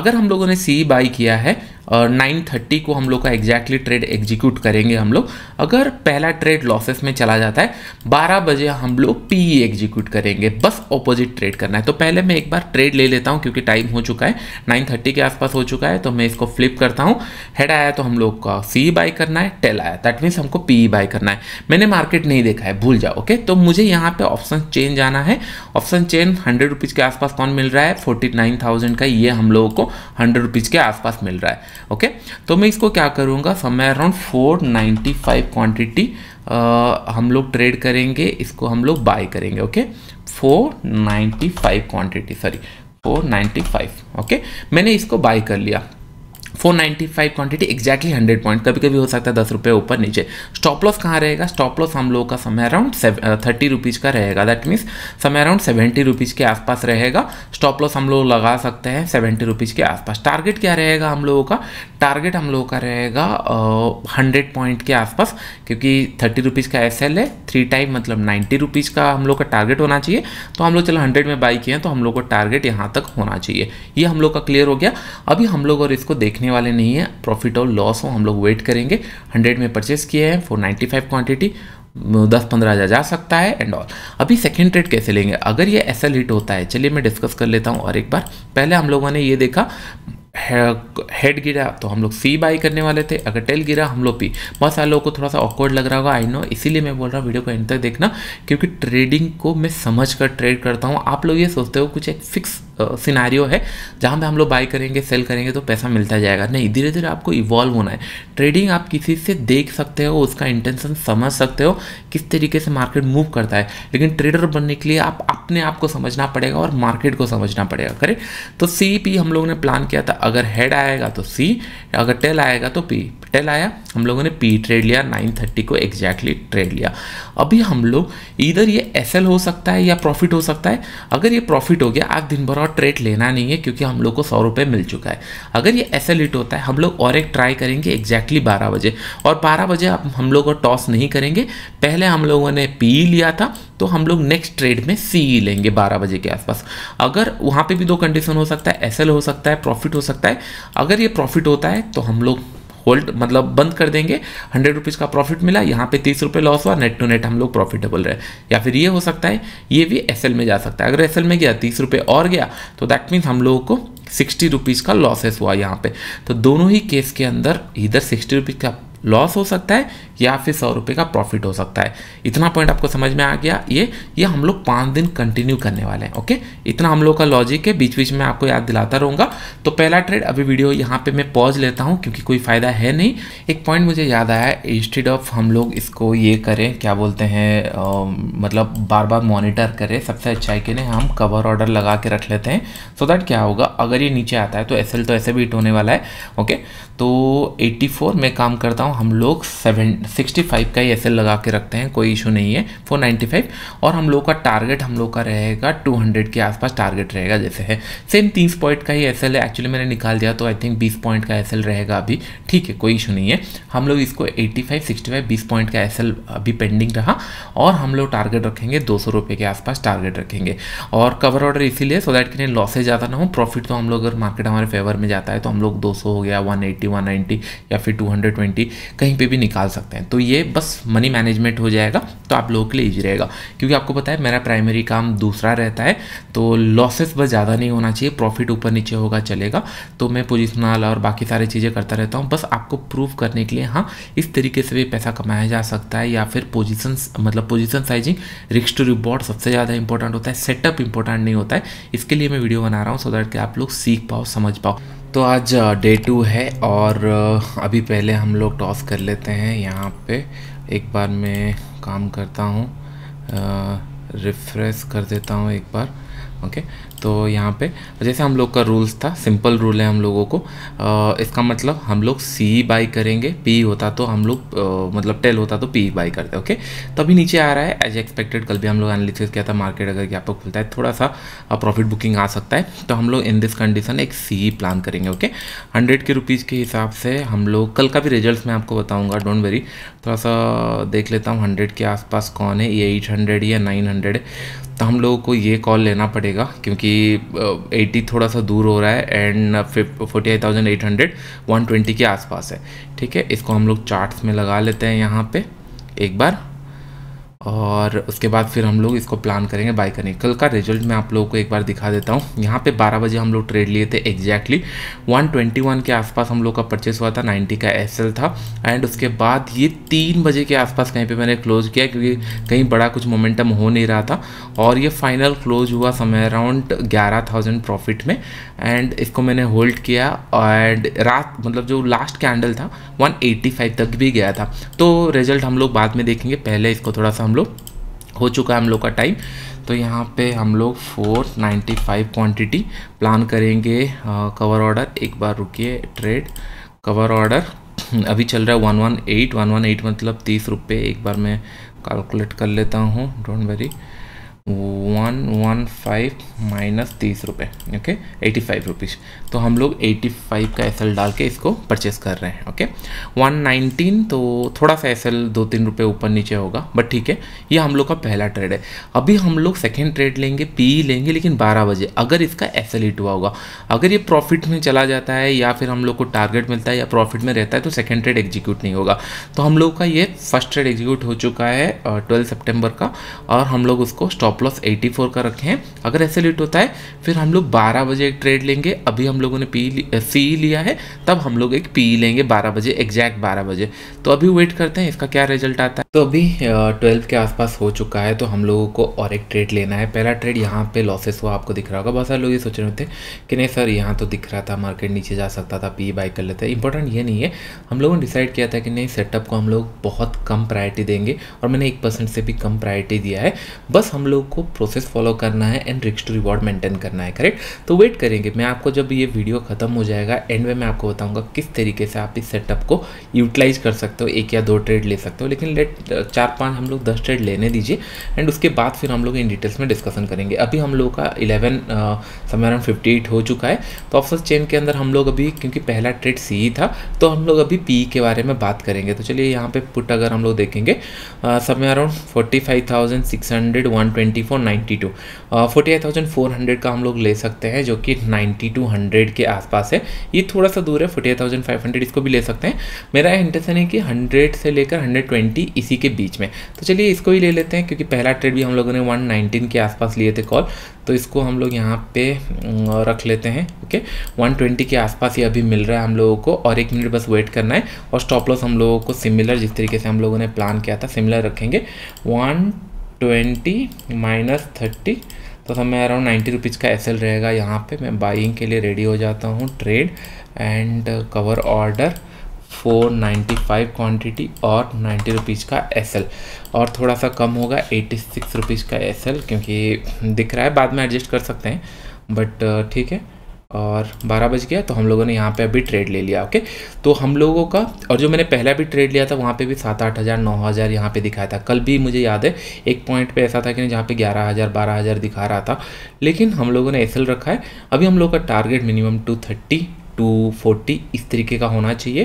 अगर हम लोगों ने सी बाई किया है नाइन थर्टी को हम लोग का एग्जैक्टली ट्रेड एग्जीक्यूट करेंगे हम लोग अगर पहला ट्रेड लॉसेस में चला जाता है बारह बजे हम लोग पी एग्जीक्यूट e करेंगे बस ऑपोजिट ट्रेड करना है तो पहले मैं एक बार ट्रेड ले लेता हूँ क्योंकि टाइम हो चुका है नाइन थर्टी के आसपास हो चुका है तो मैं इसको फ्लिप करता हूँ हेड आया तो हम लोग का सी बाई e करना है टेल आया दैट मीन्स हमको पी बाई e करना है मैंने मार्केट नहीं देखा है भूल जाओ ओके तो मुझे यहाँ पर ऑप्शन चेन जाना है ऑप्शन चेन हंड्रेड रुपीज़ के आसपास कौन मिल रहा है फोर्टी नाइन थाउजेंड का ये हम लोगों को हंड्रेड रुपीज़ के आसपास मिल रहा है ओके तो मैं इसको क्या करूँगा समय अराउंड 495 क्वांटिटी हम लोग ट्रेड करेंगे इसको हम लोग बाय करेंगे ओके 495 क्वांटिटी सॉरी 495 ओके मैंने इसको बाय कर लिया four ninety five quantity exactly hundred point कभी कभी हो सकता है दस रुपये ऊपर नीचे स्टॉप लॉस कहाँ रहेगा स्टॉप लॉस हम लोगों का समय अराउंड थर्टी रुपीज़ का रहेगा दैट मीन्स समय अराउंड सेवेंटी रुपीज़ के आसपास रहेगा स्टॉप लॉस हम लोग लगा सकते हैं सेवेंटी रुपीज़ के आसपास टारगेट क्या रहेगा हम लोगों का टारगेट हम लोगों का रहेगा हंड्रेड पॉइंट के आसपास क्योंकि थर्टी रुपीज़ का एस है थ्री टाइम मतलब नाइन्टी रुपीज़ का हम लोग का टारगेट होना चाहिए तो हम लोग चलो हंड्रेड में बाई किए तो हम लोग को टारगेट यहाँ तक होना चाहिए ये हम लोग का क्लियर हो गया अभी हम लोग और इसको देखने देखने वाले नहीं है प्रॉफिट और लॉस हो हम लोग वेट करेंगे हंड्रेड में परचेस किए हैं फॉर नाइन्टी दस पंद्रह हज़ार जा सकता है एंड ऑल अभी सेकेंड ट्रेड कैसे लेंगे अगर ये ऐसा हिट होता है चलिए मैं डिस्कस कर लेता हूँ और एक बार पहले हम लोगों ने ये देखा हेड गिरा तो हम लोग सी बाई करने वाले थे अगर टेल गिरा हम लोग पी बहुत सारे लोगों को थोड़ा सा ऑकवर्ड लग रहा होगा आई नो इसीलिए मैं बोल रहा हूँ वीडियो को एंड तक देखना क्योंकि ट्रेडिंग को मैं समझ कर ट्रेड करता हूँ आप लोग ये सोचते हो कुछ एक फिक्स सिनारियो है जहाँ पे हम लोग बाय करेंगे सेल करेंगे तो पैसा मिलता जाएगा नहीं धीरे धीरे आपको इवॉल्व होना है ट्रेडिंग आप किसी से देख सकते हो उसका इंटेंशन समझ सकते हो किस तरीके से मार्केट मूव करता है लेकिन ट्रेडर बनने के लिए आप अपने आप को समझना पड़ेगा और मार्केट को समझना पड़ेगा करेक्ट तो सी पी हम लोगों ने प्लान किया था अगर हेड आएगा तो सी अगर टेल आएगा तो पी टेल आया हम लोगों ने पी ट्रेड लिया नाइन थर्टी को एग्जैक्टली ट्रेड लिया अभी हम लोग इधर ये एसएल हो सकता है या प्रॉफिट हो सकता है अगर ये प्रॉफिट हो गया आज दिन भर और ट्रेड लेना नहीं है क्योंकि हम लोग को सौ रुपये मिल चुका है अगर ये एस होता है हम लोग और एक ट्राई करेंगे एग्जैक्टली बारह बजे और बारह बजे अब हम लोग को टॉस नहीं करेंगे पहले हम लोगों ने पी लिया था तो हम लोग नेक्स्ट ट्रेड में सी लेंगे बारह बजे के आसपास अगर वहाँ पर भी दो कंडीशन हो सकता है एस हो सकता है प्रॉफिट हो सकता है अगर ये प्रॉफिट होता है तो हम लोग होल्ड मतलब बंद कर देंगे हंड्रेड रुपीज़ का प्रॉफिट मिला यहाँ पे तीस रुपये लॉस हुआ नेट टू नेट हम लोग प्रॉफिटेबल रहे या फिर ये हो सकता है ये भी एस में जा सकता है अगर एस में गया तीस रुपये और गया तो दैट मीन्स हम लोगों को सिक्सटी रुपीज़ का लॉसेस हुआ यहाँ पे तो दोनों ही केस के अंदर इधर सिक्सटी रुपीज़ का लॉस हो सकता है या फिर सौ रुपये का प्रॉफिट हो सकता है इतना पॉइंट आपको समझ में आ गया ये ये हम लोग पाँच दिन कंटिन्यू करने वाले हैं ओके इतना हम लोग का लॉजिक है बीच बीच में आपको याद दिलाता रहूँगा तो पहला ट्रेड अभी वीडियो यहाँ पर मैं पॉज लेता हूँ क्योंकि कोई फ़ायदा है नहीं एक पॉइंट मुझे याद आया इंस्टेड ऑफ हम लोग इसको ये करें क्या बोलते हैं मतलब बार बार मॉनिटर करें सबसे अच्छा है कि नहीं हम कवर ऑर्डर लगा के रख लेते हैं सो दैट क्या होगा अगर ये नीचे आता है तो एस तो ऐसे भी हिट होने वाला है ओके तो 84 मैं काम करता हूँ हूँ हम लोग सेवन सिक्सटी फाइव का ही एस लगा के रखते हैं कोई इशू नहीं है फोर नाइन्टी फाइव और हम लोग का टारगेट हम लोग का रहेगा टू हंड्रेड के आसपास टारगेट रहेगा जैसे है सेम तीस पॉइंट का ही एस है एक्चुअली मैंने निकाल दिया तो आई थिंक बीस पॉइंट का एस रहेगा अभी ठीक है कोई इशू नहीं है हम लोग इसको एट्टी फाइव सिक्सटी फाइव बीस पॉइंट का एस अभी पेंडिंग रहा और हम लोग टारगेट रखेंगे दो सौ रुपये के आसपास टारगेट रखेंगे और कवर ऑर्डर इसीलिए सो दैट कि लॉसेज ज़्यादा ना हो प्रॉफिट तो हम लोग अगर मार्केट हमारे फेवर में जाता है तो हम लोग दो सौ हो गया वन एट्टी वन नाइन्टी या फिर टू हंड्रेड ट्वेंटी कहीं पे भी निकाल सकते हैं तो ये बस मनी मैनेजमेंट हो जाएगा तो आप लोगों के लिए ईजी रहेगा क्योंकि आपको पता है मेरा प्राइमरी काम दूसरा रहता है तो लॉसेस बस ज़्यादा नहीं होना चाहिए प्रॉफिट ऊपर नीचे होगा चलेगा तो मैं पोजिशनल और बाकी सारी चीज़ें करता रहता हूँ बस आपको प्रूव करने के लिए हाँ इस तरीके से भी पैसा कमाया जा सकता है या फिर पोजिशन मतलब पोजिशन साइजिंग रिक्स टू रिबॉर्ड सबसे ज़्यादा इंपॉर्टेंट होता है सेटअप इंपॉर्टेंट नहीं होता है इसके लिए मैं वीडियो बना रहा हूँ सो दैट कि आप लोग सीख पाओ समझ पाओ तो आज डे टू है और अभी पहले हम लोग टॉस कर लेते हैं यहाँ पे एक बार मैं काम करता हूँ रिफ्रेश कर देता हूँ एक बार ओके तो यहाँ पे जैसे हम लोग का रूल्स था सिंपल रूल है हम लोगों को आ, इसका मतलब हम लोग सी बाई करेंगे पी होता तो हम लोग मतलब टेल होता तो पी बाई करते ओके तभी नीचे आ रहा है एज एक्सपेक्टेड कल भी हम लोग एनालिसिस किया था मार्केट अगर यहाँ पर तो खुलता है थोड़ा सा प्रॉफिट बुकिंग आ सकता है तो हम लोग इन दिस कंडीशन एक सी प्लान करेंगे ओके हंड्रेड के रुपीज़ के हिसाब से हम लोग कल का भी रिजल्ट मैं आपको बताऊँगा डोंट वेरी थोड़ा सा देख लेता हूँ हंड्रेड के आसपास कौन है ये एट हंड्रेड या नाइन हंड्रेड तो हम लोगों को ये कॉल लेना पड़ेगा क्योंकि एटी थोड़ा सा दूर हो रहा है and forty eight thousand eight hundred one twenty के आसपास है ठीक है इसको हम लोग चार्ट्स में लगा लेते हैं यहाँ पे एक बार और उसके बाद फिर हम लोग इसको प्लान करेंगे बाय करने कल का रिजल्ट मैं आप लोगों को एक बार दिखा देता हूँ यहाँ पे 12 बजे हम लोग ट्रेड लिए थे एग्जैक्टली 121 के आसपास हम लोग का परचेस हुआ था 90 का एस था एंड उसके बाद ये तीन बजे के आसपास कहीं पे मैंने क्लोज किया क्योंकि कहीं बड़ा कुछ मोमेंटम हो नहीं रहा था और ये फाइनल क्लोज हुआ समय अराउंड ग्यारह प्रॉफिट में एंड इसको मैंने होल्ड किया एंड रात मतलब जो लास्ट कैंडल था वन तक भी गया था तो रिजल्ट हम लोग बाद में देखेंगे पहले इसको थोड़ा सा हम लोग हो चुका है हम लोग का टाइम तो यहाँ पे हम लोग 495 क्वांटिटी प्लान करेंगे कवर ऑर्डर एक बार रुकिए ट्रेड कवर ऑर्डर अभी चल रहा है one one eight one one eight मतलब तीस रुपये एक बार मैं कैलकुलेट कर लेता हूँ don't worry one one five minus तीस रुपये ओके एटी फाइव रुपीज़ तो हम लोग एटी फाइव का एस डाल के इसको परचेस कर रहे हैं ओके वन नाइनटीन तो थोड़ा सा एस दो तीन रुपये ऊपर नीचे होगा बट ठीक है ये हम लोग का पहला ट्रेड है अभी हम लोग सेकेंड ट्रेड लेंगे पी e लेंगे लेकिन बारह बजे अगर इसका एस एल हुआ होगा अगर ये प्रॉफिट में चला जाता है या फिर हम लोग को टारगेट मिलता है या प्रॉफिट में रहता है तो सेकेंड ट्रेड एग्जीक्यूट नहीं होगा तो हम लोग का ये फर्स्ट ट्रेड एग्जीक्यूट हो चुका है ट्वेल्थ सेप्टेम्बर का और हम लोग उसको स्टॉप स्टॉप लॉस 84 का रखें अगर ऐसे लेट होता है फिर हम लोग 12 बजे एक ट्रेड लेंगे अभी हम लोगों ने पी सी लिया है तब हम लोग एक पी लेंगे 12 बजे एग्जैक्ट 12 बजे तो अभी वेट करते हैं इसका क्या रिजल्ट आता है तो अभी ट्वेल्व के आसपास हो चुका है तो हम लोगों को और एक ट्रेड लेना है पहला ट्रेड यहाँ पर लॉसेस हुआ आपको दिख रहा होगा बहुत सारे लोग ये सोच रहे थे कि नहीं सर यहाँ तो दिख रहा था मार्केट नीचे जा सकता था पी बाई कर लेते हैं इंपॉर्टेंट ये नहीं है हम लोगों ने डिसाइड किया था कि नहीं सेटअप को हम लोग बहुत कम प्रायोरिटी देंगे और मैंने एक परसेंट से भी कम प्रायोरिटी दिया है बस हम लोग लोग को प्रोसेस फॉलो करना है एंड रिक्स टू रिवॉर्ड मेंटेन करना है करेक्ट तो वेट करेंगे मैं आपको जब ये वीडियो खत्म हो जाएगा एंड में मैं आपको बताऊंगा किस तरीके से आप इस सेटअप को यूटिलाइज कर सकते हो एक या दो ट्रेड ले सकते हो लेकिन लेट चार पाँच हम लोग दस ट्रेड लेने दीजिए एंड उसके बाद फिर हम लोग इन डिटेल्स में डिस्कशन करेंगे अभी हम लोग का इलेवन समय अराउंड फिफ्टी एट हो चुका है तो ऑफसर्स चेन के अंदर हम लोग अभी क्योंकि पहला ट्रेड सी ही था तो हम लोग अभी पी e के बारे में बात करेंगे तो चलिए यहाँ पे पुट अगर हम लोग देखेंगे समय around forty five thousand six hundred one seventy four ninety two forty eight thousand four hundred का हम लोग ले सकते हैं जो कि नाइन्टी टू हंड्रेड के आसपास है ये थोड़ा सा दूर है forty eight thousand five hundred इसको भी ले सकते हैं मेरा इंटेंशन है कि हंड्रेड से लेकर हंड्रेड ट्वेंटी इसी के बीच में तो चलिए इसको ही ले लेते हैं क्योंकि पहला ट्रेड भी हम लोगों ने वन नाइनटीन के आसपास लिए थे कॉल तो इसको हम लोग यहाँ पे रख लेते हैं ओके वन ट्वेंटी के आसपास ये अभी मिल रहा है हम लोगों को और एक मिनट बस वेट करना है और स्टॉप लॉस हम लोगों को सिमिलर जिस तरीके से हम लोगों ने प्लान किया था सिमिलर रखेंगे वन ट्वेंटी माइनस थर्टी तो मैं अराउंड नाइन्टी रुपीज़ का एस रहेगा यहाँ पे मैं बाइंग के लिए रेडी हो जाता हूँ trade and cover order four ninety five quantity और नाइन्टी रुपीज़ का एस और थोड़ा सा कम होगा एटी सिक्स रुपीज़ का एस क्योंकि दिख रहा है बाद में एडजस्ट कर सकते हैं बट ठीक है और बारह बज गया तो हम लोगों ने यहाँ पे अभी ट्रेड ले लिया ओके तो हम लोगों का और जो मैंने पहला भी ट्रेड लिया था वहाँ पे भी सात आठ हज़ार नौ हज़ार यहाँ पर दिखाया था कल भी मुझे याद है एक पॉइंट पे ऐसा था कि जहाँ पे ग्यारह हज़ार बारह हज़ार दिखा रहा था लेकिन हम लोगों ने एस रखा है अभी हम लोग का target minimum two thirty two forty इस तरीके का होना चाहिए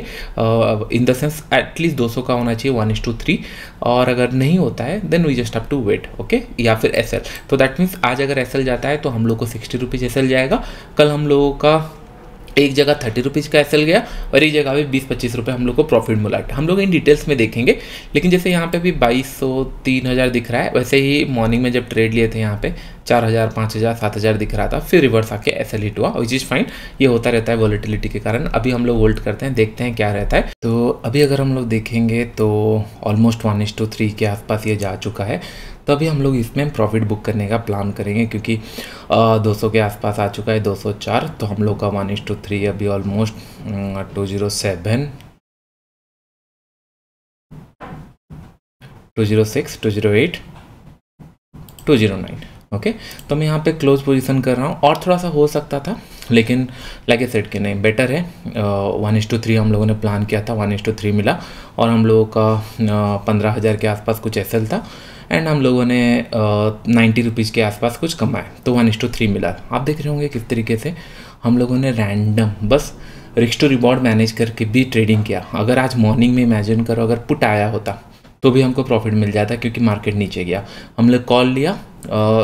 इन द सेंस एटलीस्ट दो सौ का होना चाहिए वन इज टू थ्री और अगर नहीं होता है then we just have to wait okay या फिर एस एल तो दैट मीन्स आज अगर एस एल जाता है तो हम लोग को सिक्सटी रुपीज़ एस एल जाएगा कल हम लोगों का एक जगह थर्टी रुपीज़ का एसएल गया और एक जगह पे बीस पच्चीस रुपये हम लोग को प्रॉफिट मिला हम लोग इन डिटेल्स में देखेंगे लेकिन जैसे यहाँ पे भी बाईस सौ तीन हज़ार दिख रहा है वैसे ही मॉर्निंग में जब ट्रेड लिए थे यहाँ पे चार हज़ार पाँच हज़ार सात हज़ार दिख रहा था फिर रिवर्स आके एस एल हिट हुआ विच इज़ फाइन ये होता रहता है वॉलिटिलिटी के कारण अभी हम लोग होल्ड करते हैं देखते हैं क्या रहता है तो अभी अगर हम लोग देखेंगे तो almost one is to three के आसपास ये जा चुका है तो अभी हम लोग इसमें प्रॉफिट बुक करने का प्लान करेंगे क्योंकि दो सौ के आसपास आ चुका है दो सौ चार तो हम लोग का वन इज टू थ्री अभी almost two zero seven two zero six two zero eight two zero nine okay तो मैं यहाँ पे क्लोज पोजीशन कर रहा हूँ और थोड़ा सा हो सकता था लेकिन लाइक ए सेट के नहीं बेटर है वन इज टू थ्री हम लोगों ने प्लान किया था वन इज टू थ्री मिला और हम लोगों का पंद्रह हज़ार के आसपास कुछ एसएल था एंड हम लोगों ने नाइन्टी रुपीज़ के आसपास कुछ कमाए तो वन एस टू थ्री मिला आप देख रहे होंगे किस तरीके से हम लोगों ने रैंडम बस रिक्स टू रिवॉर्ड मैनेज करके भी ट्रेडिंग किया अगर आज मॉर्निंग में इमेजिन करो अगर पुट आया होता तो भी हमको प्रॉफिट मिल जाता क्योंकि मार्केट नीचे गया हम लोग कॉल लिया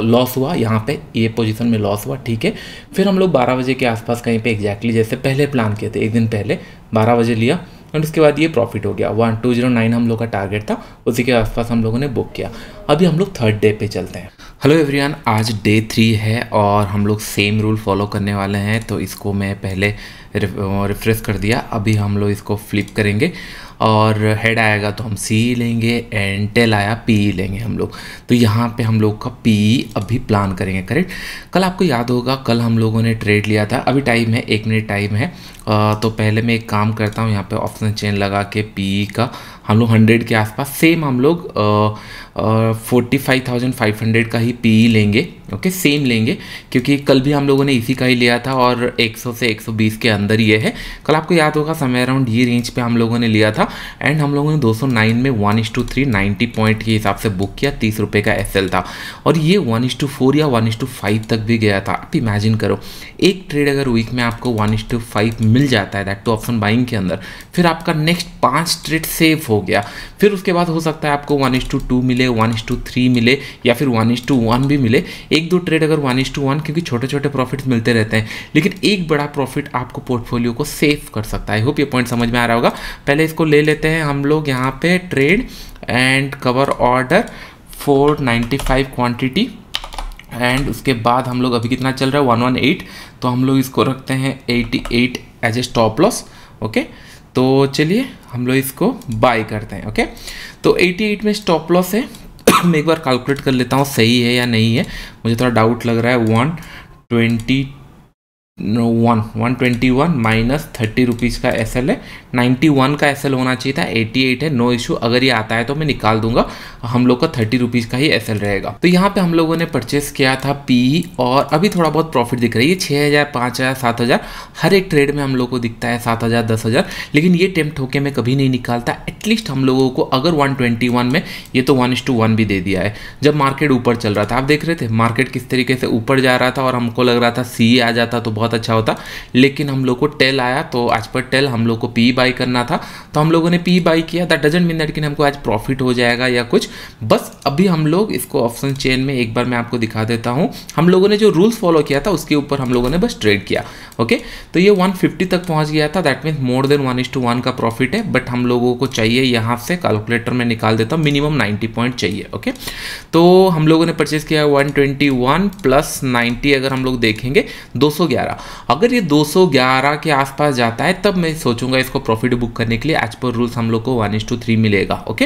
लॉस हुआ यहाँ पे ये पोजीशन में लॉस हुआ ठीक है फिर हम लोग 12 बजे के आसपास कहीं पे एग्जैक्टली जैसे पहले प्लान किए थे एक दिन पहले 12 बजे लिया एंड उसके बाद ये प्रॉफिट हो गया वन टू जीरो नाइन हम लोग का टारगेट था उसी के आसपास हम लोगों ने बुक किया अभी हम लोग थर्ड डे पे चलते हैं हेलो एवरीवन आज डे थ्री है और हम लोग सेम रूल फॉलो करने वाले हैं तो इसको मैं पहले रिफ्रेश कर दिया अभी हम लोग इसको फ्लिप करेंगे और हेड आएगा तो हम सी लेंगे एंड टेल आया पी लेंगे हम लोग तो यहाँ पे हम लोग का पी अभी प्लान करेंगे करेक्ट कल आपको याद होगा कल हम लोगों ने ट्रेड लिया था अभी टाइम है एक मिनट टाइम है आ, तो पहले मैं एक काम करता हूँ यहाँ पे ऑप्शन चेन लगा के पी का हम लोग हंड्रेड के आसपास सेम हम लोग आ, forty five thousand five hundred का ही पी e लेंगे ओके सेम लेंगे क्योंकि कल भी हम लोगों ने इसी का ही लिया था और 100 से 120 के अंदर ये है कल आपको याद होगा समय अराउंड ये रेंज पे हम लोगों ने लिया था एंड हम लोगों ने 209 में one is to three ninety point के हिसाब से बुक किया तीस रुपये का एस था और ये वन इश टू फोर या वन इज टू फाइव तक भी गया था आप इमेजिन करो एक ट्रेड अगर वीक में आपको वन इज टू फाइव मिल जाता है दैट टू ऑप्शन बाइंग के अंदर फिर आपका नेक्स्ट पाँच ट्रेड सेफ हो गया फिर उसके बाद हो सकता है आपको वन इश टू टू मिले मिले वन इस टू थ्री मिले या फिर वन इस टू वन भी मिले एक दो ट्रेड अगर वन इस टू वन क्योंकि छोटे छोटे प्रॉफिट मिलते रहते हैं लेकिन एक बड़ा प्रॉफिट आपको पोर्टफोलियो को सेव कर सकता है आई होप ये पॉइंट समझ में आ रहा होगा पहले इसको ले लेते हैं हम लोग यहाँ पे trade and cover order 495 quantity and उसके बाद हम लोग अभी कितना चल रहा है 118 तो हम लोग इसको रखते हैं 88 as a stop loss okay okay? तो चलिए हम लोग इसको बाय करते हैं ओके तो 88 में स्टॉप लॉस है मैं एक बार कैलकुलेट कर लेता हूँ सही है या नहीं है मुझे थोड़ा डाउट लग रहा है one twenty no one one twenty one minus thirty rupees का एस एल है नाइन्टी वन का एस एल होना चाहिए था एटी एट है नो इशू अगर ये आता है तो मैं निकाल दूंगा हम लोग का थर्टी रुपीज़ का ही एस एल रहेगा तो यहाँ पे हम लोगों ने परचेस किया था पी और अभी थोड़ा बहुत प्रॉफिट दिख रही है छः हज़ार पाँच हज़ार सात हज़ार हर एक ट्रेड में हम लोग को दिखता है सात हज़ार दस हज़ार लेकिन ये टेम्प होके मैं कभी नहीं निकालता एटलीस्ट हम लोगों को अगर वन ट्वेंटी वन में ये तो वन इस टू वन भी दे दिया है जब मार्केट ऊपर चल रहा था आप देख रहे थे मार्केट किस तरीके से ऊपर जा रहा था और हमको लग रहा था सी आ जाता तो बहुत बहुत अच्छा होता लेकिन हम लोग को टेल आया तो आज पर टेल हम लोग को पी बाई e करना था तो हम लोगों ने पी बाई e किया दैट डजेंट मीन दैट कि हमको आज प्रॉफिट हो जाएगा या कुछ बस अभी हम लोग इसको ऑप्शन चेन में एक बार मैं आपको दिखा देता हूँ हम लोगों ने जो रूल्स फॉलो किया था उसके ऊपर हम लोगों ने बस ट्रेड किया ओके तो ये 150 तक पहुँच गया था that means more than one to one का प्रॉफिट है बट हम लोगों को चाहिए यहाँ से कैलकुलेटर में निकाल देता हूँ मिनिमम नाइन्टी पॉइंट चाहिए ओके तो हम लोगों ने परचेज किया वन प्लस नाइन्टी अगर हम लोग देखेंगे ग्यारह अगर ये 211 के आसपास जाता है तब मैं सोचूंगा इसको प्रॉफिट बुक करने के लिए एज पर रूल्स हम लोग को वन टू थ्री मिलेगा ओके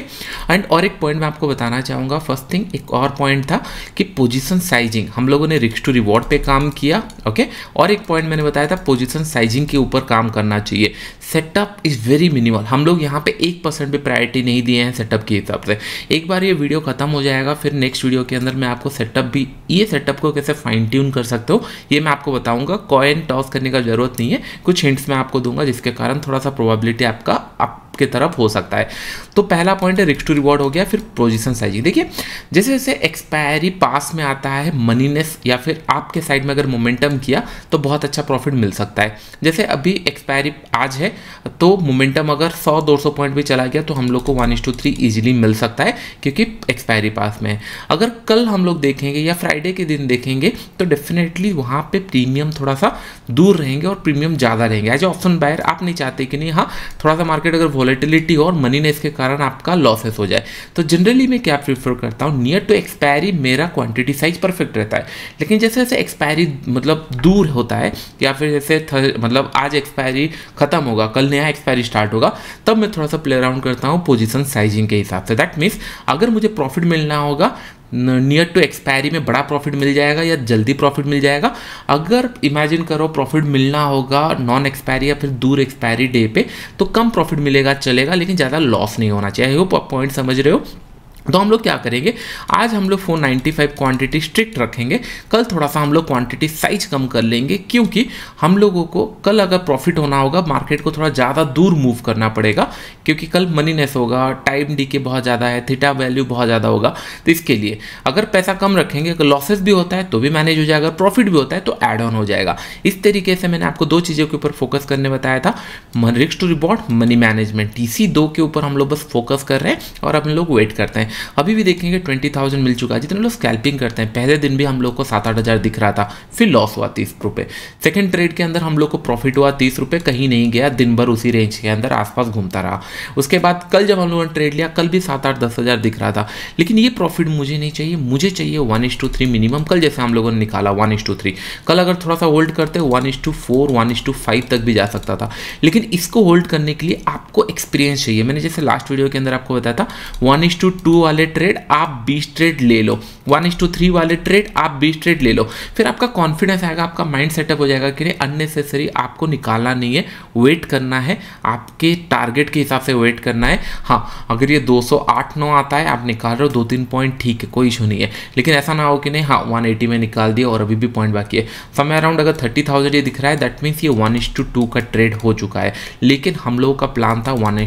एंड और एक पॉइंट मैं आपको बताना चाहूंगा फर्स्ट थिंग एक और पॉइंट था कि पोजिशन साइजिंग हम लोगों ने रिक्स टू रिवॉर्ड पर काम किया ओके और एक पॉइंट मैंने बताया था पोजिशन साइजिंग के ऊपर काम करना चाहिए सेटअप इज़ वेरी मिनिमल हम लोग यहाँ पे एक परसेंट भी प्रायोरिटी नहीं दिए हैं सेटअप के हिसाब से एक बार ये वीडियो खत्म हो जाएगा फिर नेक्स्ट वीडियो के अंदर मैं आपको सेटअप भी ये सेटअप को कैसे फाइन ट्यून कर सकते हो ये मैं आपको बताऊंगा कॉइन टॉस करने का जरूरत नहीं है कुछ हिंट्स मैं आपको दूंगा जिसके कारण थोड़ा सा प्रोबेबिलिटी आपका अप आपके तरफ हो सकता है तो पहला पॉइंट है रिक्स टू रिवॉर्ड हो गया फिर पोजिशन साइजिंग देखिए जैसे जैसे एक्सपायरी पास में आता है मनीनेस या फिर आपके साइड में अगर मोमेंटम किया तो बहुत अच्छा प्रॉफिट मिल सकता है जैसे अभी एक्सपायरी आज है तो मोमेंटम अगर 100-200 पॉइंट भी चला गया तो हम लोग को one is to three easily मिल सकता है क्योंकि एक्सपायरी पास में है अगर कल हम लोग देखेंगे या फ्राइडे के दिन देखेंगे तो डेफिनेटली वहाँ पे प्रीमियम थोड़ा सा दूर रहेंगे और प्रीमियम ज़्यादा रहेंगे एज ऑप्शन बायर आप नहीं चाहते कि नहीं हाँ थोड़ा सा मार्केट अगर वो वॉलेटिलिटी और मनीनेस के कारण आपका लॉसेस हो जाए तो जनरली मैं क्या प्रीफर करता हूँ नियर टू एक्सपायरी मेरा क्वांटिटी साइज परफेक्ट रहता है लेकिन जैसे जैसे एक्सपायरी मतलब दूर होता है या फिर जैसे मतलब आज एक्सपायरी खत्म होगा कल नया एक्सपायरी स्टार्ट होगा तब मैं थोड़ा सा प्ले अराउंड करता हूँ पोजिशन साइजिंग के हिसाब से दैट मीन्स अगर मुझे प्रॉफिट मिलना होगा नियर टू एक्सपायरी में बड़ा प्रॉफिट मिल जाएगा या जल्दी प्रॉफिट मिल जाएगा अगर इमेजिन करो प्रॉफिट मिलना होगा नॉन एक्सपायरी या फिर दूर एक्सपायरी डे पे तो कम प्रॉफिट मिलेगा चलेगा लेकिन ज़्यादा लॉस नहीं होना चाहिए वो पॉइंट समझ रहे हो तो हम लोग क्या करेंगे आज हम लोग 495 क्वांटिटी स्ट्रिक्ट रखेंगे कल थोड़ा सा हम लोग क्वांटिटी साइज कम कर लेंगे क्योंकि हम लोगों को कल अगर प्रॉफिट होना होगा मार्केट को थोड़ा ज़्यादा दूर मूव करना पड़ेगा क्योंकि कल मनीनेस होगा टाइम डी के बहुत ज़्यादा है थीटा वैल्यू बहुत ज़्यादा होगा तो इसके लिए अगर पैसा कम रखेंगे अगर लॉसेज भी होता है तो भी मैनेज हो जाएगा प्रॉफिट भी होता है तो एड ऑन हो जाएगा इस तरीके से मैंने आपको दो चीज़ों के ऊपर फोकस करने बताया था रिक्स टू रिबॉर्ड मनी मैनेजमेंट इसी दो के ऊपर हम लोग बस फोकस कर रहे हैं और अपने लोग वेट करते हैं अभी भी देखेंगे ट्वेंटी थाउजेंड मिल चुका है जितने लोग स्कैल्पिंग करते हैं पहले दिन भी हम लोग को सात आठ हज़ार दिख रहा था फिर लॉस हुआ तीस रुपये सेकेंड ट्रेड के अंदर हम लोग को प्रॉफिट हुआ तीस रुपये कहीं नहीं गया दिन भर उसी रेंज के अंदर आसपास घूमता रहा उसके बाद कल जब हम लोगों ने ट्रेड लिया कल भी सात आठ दस हज़ार दिख रहा था लेकिन ये प्रॉफिट मुझे नहीं चाहिए मुझे चाहिए one is to three minimum कल जैसे हम लोगों ने निकाला वन इश टू थ्री कल अगर थोड़ा सा होल्ड करते one is to four one is to five तक भी जा सकता था लेकिन इसको होल्ड करने के लिए आपको एक्सपीरियंस चाहिए मैंने जैसे लास्ट वीडियो के अंदर आपको बताया था वन इश टू टू वाले ट्रेड आप बीस ट्रेड ले लो वन इज टू थ्री वाले ट्रेड आप बीस ट्रेड ले लो फिर आपका कॉन्फिडेंस आएगा आपका माइंड सेटअप हो जाएगा कि नहीं अननेसेसरी आपको निकालना नहीं है वेट करना है आपके टारगेट के हिसाब से वेट करना है हाँ अगर ये दो सौ आता है आप निकाल रहे हो दो तीन पॉइंट ठीक है कोई इशू नहीं है लेकिन ऐसा ना हो कि नहीं हाँ वन में निकाल दिया और अभी भी पॉइंट बाकी है समय अराउंड अगर थर्टी ये दिख रहा है दैट मीन्स ये वन का ट्रेड हो चुका है लेकिन हम लोगों का प्लान था वन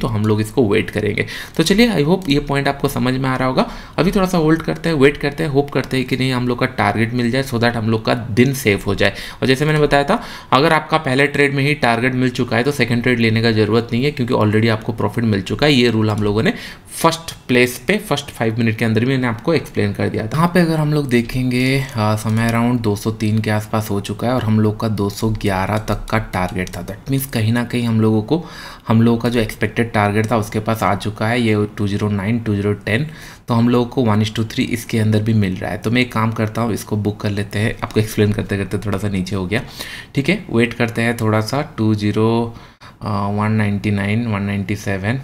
तो हम लोग इसको वेट करेंगे तो चलिए आई होप ये पॉइंट आपको समझ में आ रहा होगा अभी थोड़ा सा होल्ड करते हैं वेट करते हैं होप करते हैं कि नहीं हम लोग का टारगेट मिल जाए सो दैट हम लोग का दिन सेफ हो जाए और जैसे मैंने बताया था अगर आपका पहले ट्रेड में ही टारगेट मिल चुका है तो सेकेंड ट्रेड लेने का जरूरत नहीं है क्योंकि ऑलरेडी आपको प्रॉफिट मिल चुका है ये रूल हम लोगों ने फर्स्ट प्लेस पे फर्स्ट फाइव मिनट के अंदर भी मैंने आपको एक्सप्लेन कर दिया था यहाँ पे अगर हम लोग देखेंगे आ, समय अराउंड 203 के आसपास हो चुका है और हम लोग का 211 तक का टारगेट था दैट मीन्स कहीं ना कहीं हम लोगों को हम लोगों का जो एक्सपेक्टेड टारगेट था उसके पास आ चुका है ये two zero nine two zero ten तो हम लोगों को वन इस टू थ्री इसके अंदर भी मिल रहा है तो मैं एक काम करता हूँ इसको बुक कर लेते हैं आपको एक्सप्लेन करते करते थोड़ा सा नीचे हो गया ठीक है वेट करते हैं थोड़ा सा two zero one ninety nine one ninety seven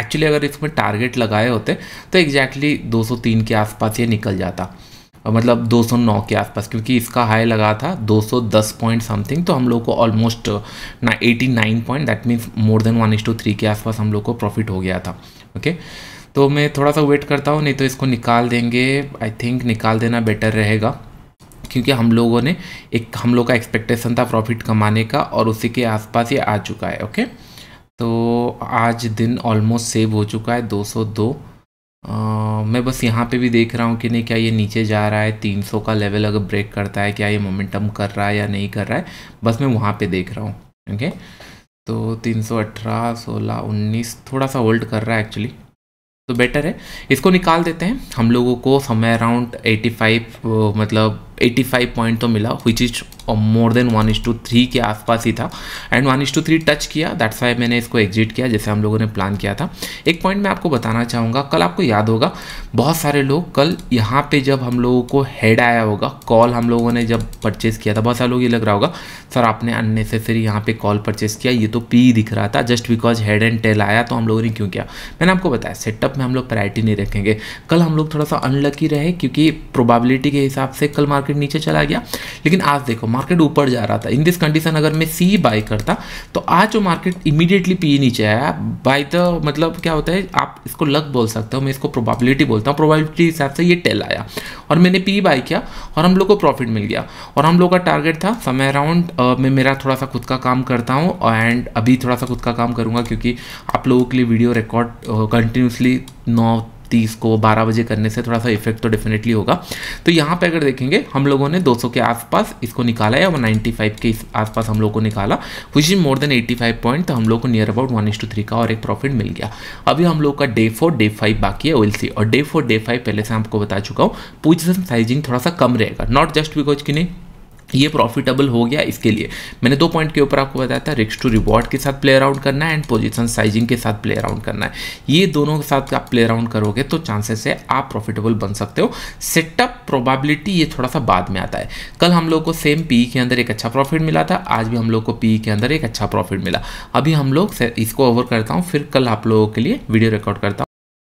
actually अगर इसमें टारगेट लगाए होते तो एग्जैक्टली exactly 203 के आसपास ये निकल जाता मतलब 209 के आसपास क्योंकि इसका हाई लगा था 210 पॉइंट समथिंग तो हम लोग को ऑलमोस्ट ना 89 point that means more than one to three के आसपास हम लोग को प्रॉफिट हो गया था ओके तो मैं थोड़ा सा वेट करता हूँ नहीं तो इसको निकाल देंगे आई थिंक निकाल देना बेटर रहेगा क्योंकि हम लोगों ने एक हम लोग का एक्सपेक्टेशन था प्रॉफिट कमाने का और उसी के आसपास ये आ चुका है ओके तो आज दिन ऑलमोस्ट सेव हो चुका है 202 आ, मैं बस यहाँ पे भी देख रहा हूँ कि नहीं क्या ये नीचे जा रहा है 300 का लेवल अगर ब्रेक करता है क्या ये मोमेंटम कर रहा है या नहीं कर रहा है बस मैं वहाँ पे देख रहा हूँ ओके तो 318 16 19 थोड़ा सा होल्ड कर रहा है एक्चुअली तो बेटर है इसको निकाल देते हैं हम लोगों को समय अराउंड 85 मतलब 85 पॉइंट तो मिला which is more than one is to three के आसपास ही था and one is to three touch किया दैट्स वाई मैंने इसको एग्जिट किया जैसे हम लोगों ने प्लान किया था एक पॉइंट मैं आपको बताना चाहूँगा कल आपको याद होगा बहुत सारे लोग कल यहाँ पे जब हम लोगों को हेड आया होगा कॉल हम लोगों ने जब परचेज़ किया था बहुत सारे लोग ये लग रहा होगा सर आपने अननेसेसरी यहाँ पे कॉल परचेज़ किया ये तो पी दिख रहा था just because head and tail आया तो हम लोगों ने क्यों किया मैंने आपको बताया सेटअप में हम लोग प्रायरिटी नहीं रखेंगे कल हम लोग थोड़ा सा अनलकी रहे क्योंकि प्रोबाबिलिटी के हिसाब से कल मार्केट मार्केट नीचे चला गया लेकिन आज देखो मार्केट ऊपर जा रहा था इन दिस कंडीशन अगर मैं सी बाई करता तो आज जो मार्केट इमीडिएटली पी नीचे आया बाय द मतलब क्या होता है आप इसको लक बोल सकते हो मैं इसको प्रोबेबिलिटी बोलता हूँ प्रोबेबिलिटी हिसाब से ये टेल आया और मैंने पी बाय किया और हम लोग को प्रॉफिट मिल गया और हम लोग का टारगेट था समय अराउंड मैं मेरा थोड़ा सा खुद का काम करता हूँ एंड अभी थोड़ा सा खुद का काम करूँगा क्योंकि आप लोगों के लिए वीडियो रिकॉर्ड कंटिन्यूसली नौ तीस को बारह बजे करने से थोड़ा सा इफेक्ट तो डेफिनेटली होगा तो यहाँ पे अगर देखेंगे हम लोगों ने 200 के आसपास इसको निकाला वन नाइन्टी फाइव के आसपास हम लोग को निकाला which is more than 85 point तो हम लोग को near about one is to three का और एक प्रॉफिट मिल गया अभी हम लोग का डे फोर डे फाइव बाकी है ओल सी और डे फोर डे फाइव पहले से आपको बता चुका हूँ पोजिशन साइजिंग थोड़ा सा कम रहेगा नॉट जस्ट बिकॉज कि नहीं ये प्रॉफिटेबल हो गया इसके लिए मैंने दो पॉइंट के ऊपर आपको बताया था रिक्स टू रिवॉर्ड के साथ प्ले अराउंड करना है एंड पोजीशन साइजिंग के साथ प्ले अराउंड करना है ये दोनों के साथ आप प्ले अराउंड करोगे तो चांसेस है आप प्रॉफिटेबल बन सकते हो सेटअप प्रोबेबिलिटी ये थोड़ा सा बाद में आता है कल हम लोग को सेम पी e के अंदर एक अच्छा प्रॉफिट मिला था आज भी हम लोग को पी e के अंदर एक अच्छा प्रॉफिट मिला अभी हम लोग इसको ओवर करता हूँ फिर कल आप लोगों के लिए वीडियो रिकॉर्ड करता हूँ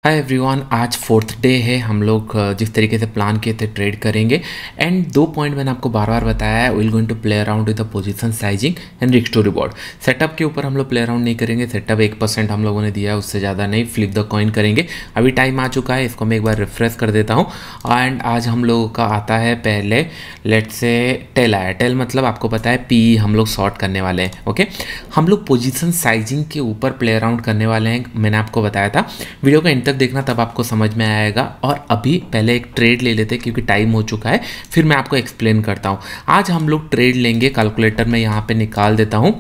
हाय एवरीवन आज फोर्थ डे है हम लोग जिस तरीके से प्लान किए थे ट्रेड करेंगे एंड दो पॉइंट मैंने आपको बार बार बताया है will going to play around with the position sizing and रिक्स टू रिबॉर्ड सेटअप के ऊपर हम लोग प्ले अराउंड नहीं करेंगे सेटअप एक परसेंट हम लोगों ने दिया उससे ज़्यादा नहीं फ्लिप द कॉइन करेंगे अभी टाइम आ चुका है इसको मैं एक बार रिफ्रेश कर देता हूँ एंड आज हम लोगों का आता है पहले लेट से टेल आया टेल मतलब आपको पता है पी हम लोग शॉर्ट करने वाले हैं ओके हम लोग पोजिशन साइजिंग के ऊपर प्ले अराउंड करने वाले हैं मैंने आपको बताया था वीडियो का तक देखना तब आपको समझ में आएगा और अभी पहले एक ट्रेड ले लेते हैं क्योंकि टाइम हो चुका है फिर मैं आपको एक्सप्लेन करता हूँ आज हम लोग ट्रेड लेंगे कैलकुलेटर में यहाँ पर निकाल देता हूँ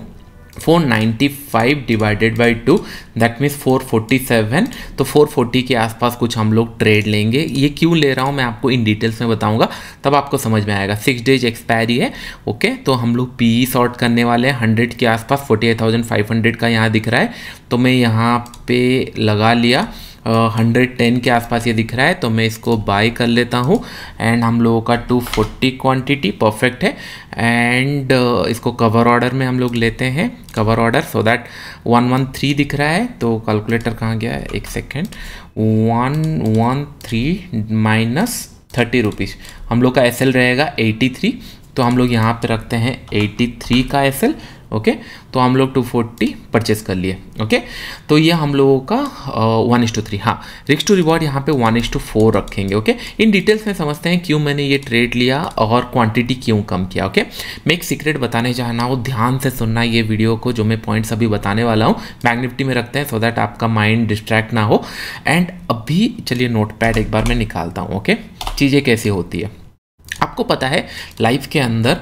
495 divided by two that means 447 तो 440 के आसपास कुछ हम लोग ट्रेड लेंगे ये क्यों ले रहा हूँ मैं आपको इन डिटेल्स में बताऊँगा तब आपको समझ में आएगा सिक्स डेज एक्सपायरी है ओके तो हम लोग पी ई शॉर्ट करने वाले हैं हंड्रेड के आसपास 48,500 का यहाँ दिख रहा है तो मैं यहाँ पे लगा लिया हंड्रेड टेन के आसपास ये दिख रहा है तो मैं इसको बाय कर लेता हूँ एंड हम लोगों का टू फोर्टी क्वान्टिटी परफेक्ट है एंड इसको कवर ऑर्डर में हम लोग लेते हैं cover order so that one one three दिख रहा है तो कैलकुलेटर कहाँ गया है एक second one one three minus thirty rupees हम लोग का एस रहेगा एटी थ्री तो हम लोग यहाँ पे रखते हैं एटी थ्री का एस ओके तो हम लोग 240 परचेज कर लिए ओके तो ये हम लोगों का वन एस टू थ्री हाँ रिक्स टू रिवॉर्ड यहाँ पे वन इज टू फोर रखेंगे ओके इन डिटेल्स में समझते हैं क्यों मैंने ये ट्रेड लिया और क्वांटिटी क्यों कम किया ओके मैं एक सीक्रेट बताने जाना हो ध्यान से सुनना ये वीडियो को जो मैं पॉइंट्स अभी बताने वाला हूँ बैंक निफ्टी में रखते हैं सो दैट आपका माइंड डिस्ट्रैक्ट ना हो एंड अभी चलिए नोट एक बार मैं निकालता हूँ ओके चीज़ें कैसी होती है आपको पता है लाइफ के अंदर